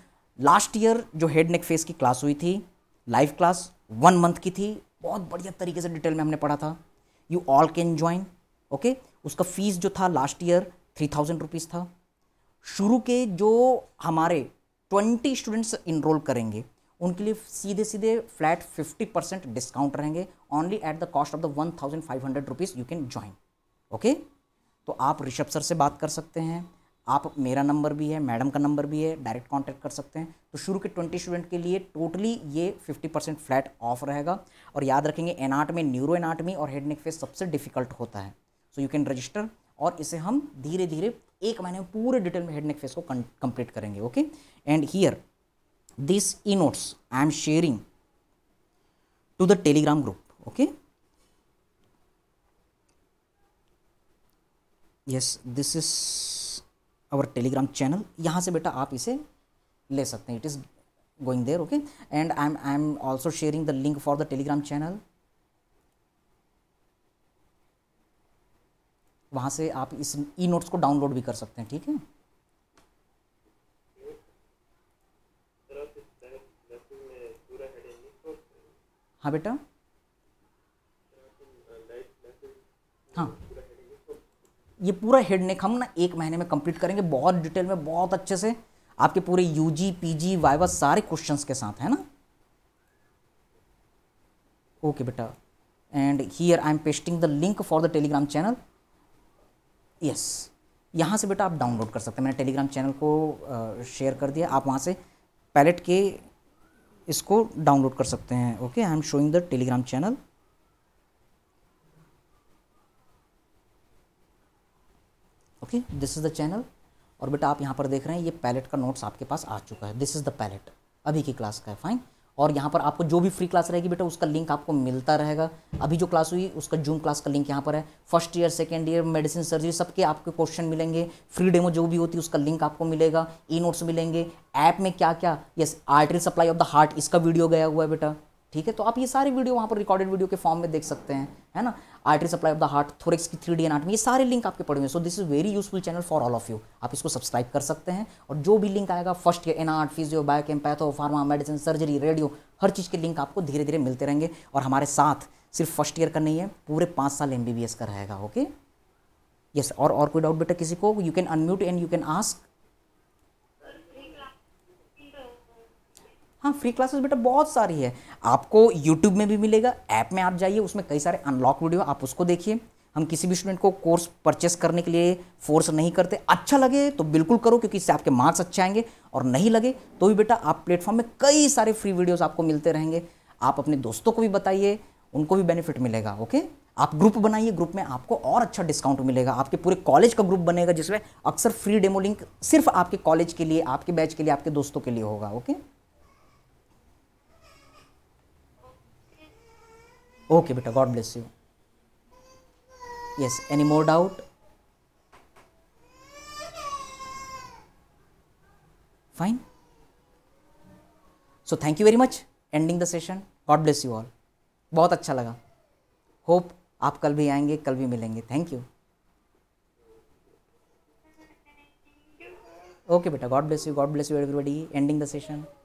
लास्ट ईयर जो हेड नेक फेस की क्लास हुई थी लाइव क्लास वन मंथ की थी बहुत बढ़िया तरीके से डिटेल में हमने पढ़ा था you all can join okay उसका फीस जो था last year three thousand rupees था शुरू के जो हमारे ट्वेंटी स्टूडेंट्स इनरोल करेंगे उनके लिए सीधे सीधे फ्लैट फिफ्टी परसेंट डिस्काउंट रहेंगे only at the cost of the one thousand five hundred rupees you can join okay तो आप ऋषभ सर से बात कर सकते हैं आप मेरा नंबर भी है मैडम का नंबर भी है डायरेक्ट कांटेक्ट कर सकते हैं तो शुरू के ट्वेंटी स्टूडेंट के लिए टोटली ये फिफ्टी परसेंट फ्लैट ऑफ रहेगा और याद रखेंगे एनाट में न्यूरो एनाट में और हेड नेक फेस सबसे डिफिकल्ट होता है सो यू कैन रजिस्टर और इसे हम धीरे धीरे एक महीने में पूरे डिटेल में हेड नेक फेस को कंप्लीट करेंगे okay and here these e-notes I am sharing to the telegram group okay yes this is our telegram channel यहाँ से बेटा आप इसे ले सकते हैं it is going there okay and I'm I'm also sharing the link for the telegram channel वहाँ से आप इस ई e नोट्स को डाउनलोड भी कर सकते हैं ठीक है हाँ बेटा हाँ ये पूरा हेड नेक हम ना एक महीने में कंप्लीट करेंगे बहुत डिटेल में बहुत अच्छे से आपके पूरे यूजी पीजी वाइवा सारे क्वेश्चंस के साथ है ना ओके बेटा and here I am pasting the link for the Telegram channel yes यहाँ से बेटा आप डाउनलोड कर सकते हैं मैंने टेलीग्राम चैनल को शेयर कर दिया आप वहाँ से पैलेट के इसको डाउनलोड कर सकते हैं okay I am showing the Telegram channel okay this is the channel और बेटा आप यहाँ पर देख रहे हैं ये पैलेट का नोट्स आपके पास आ चुका है दिस इज़ द पैलेट अभी की क्लास का है फाइन और यहाँ पर आपको जो भी फ्री क्लास रहेगी बेटा उसका लिंक आपको मिलता रहेगा अभी जो क्लास हुई उसका जूम क्लास का लिंक यहाँ पर है first year second year medicine surgery सबके आपके क्वेश्चन मिलेंगे फ्री डेमो जो भी होती है उसका लिंक आपको मिलेगा ई नोट्स मिलेंगे ऐप में क्या क्या yes artery supply of the heart इसका वीडियो गया हुआ है बेटा ठीक है तो आप ये सारी वीडियो वहाँ पर रिकॉर्डेड वीडियो के फॉर्म में देख सकते हैं है ना artery supply of the heart thorax की थ्री डी आर्टमी ये सारे लिंक आपके पड़े हुए so this is very useful channel for all of you आप इसको सब्सक्राइब कर सकते हैं और जो भी लिंक आएगा फर्स्ट ईयर आर्ट physio biochem patho pharma medicine surgery radio हर चीज़ के लिंक आपको धीरे धीरे मिलते रहेंगे और हमारे साथ सिर्फ फर्स्ट ईयर का नहीं है पूरे पाँच साल एम का रहेगा ओके यस और और कोई डाउट बेटा किसी को you can unmute and you can ask हाँ फ्री क्लासेस बेटा बहुत सारी है आपको यूट्यूब में भी मिलेगा ऐप में आप जाइए उसमें कई सारे अनलॉक वीडियो आप उसको देखिए हम किसी भी स्टूडेंट को कोर्स परचेस करने के लिए फोर्स नहीं करते अच्छा लगे तो बिल्कुल करो क्योंकि इससे आपके मार्क्स अच्छे आएंगे और नहीं लगे तो भी बेटा आप प्लेटफॉर्म में कई सारे फ्री वीडियोस आपको मिलते रहेंगे आप अपने दोस्तों को भी बताइए उनको भी बेनिफिट मिलेगा ओके आप ग्रुप बनाइए ग्रुप में आपको और अच्छा डिस्काउंट मिलेगा आपके पूरे कॉलेज का ग्रुप बनेगा जिसमें अक्सर फ्री डेमो लिंक सिर्फ आपके कॉलेज के लिए आपके बैच के लिए आपके दोस्तों के लिए होगा ओके ओके बेटा God bless you yes any more doubt fine so thank you very much ending the session God bless you all बहुत अच्छा लगा होप आप कल भी आएंगे कल भी मिलेंगे थैंक यू ओके बेटा God bless you God bless you everybody ending the session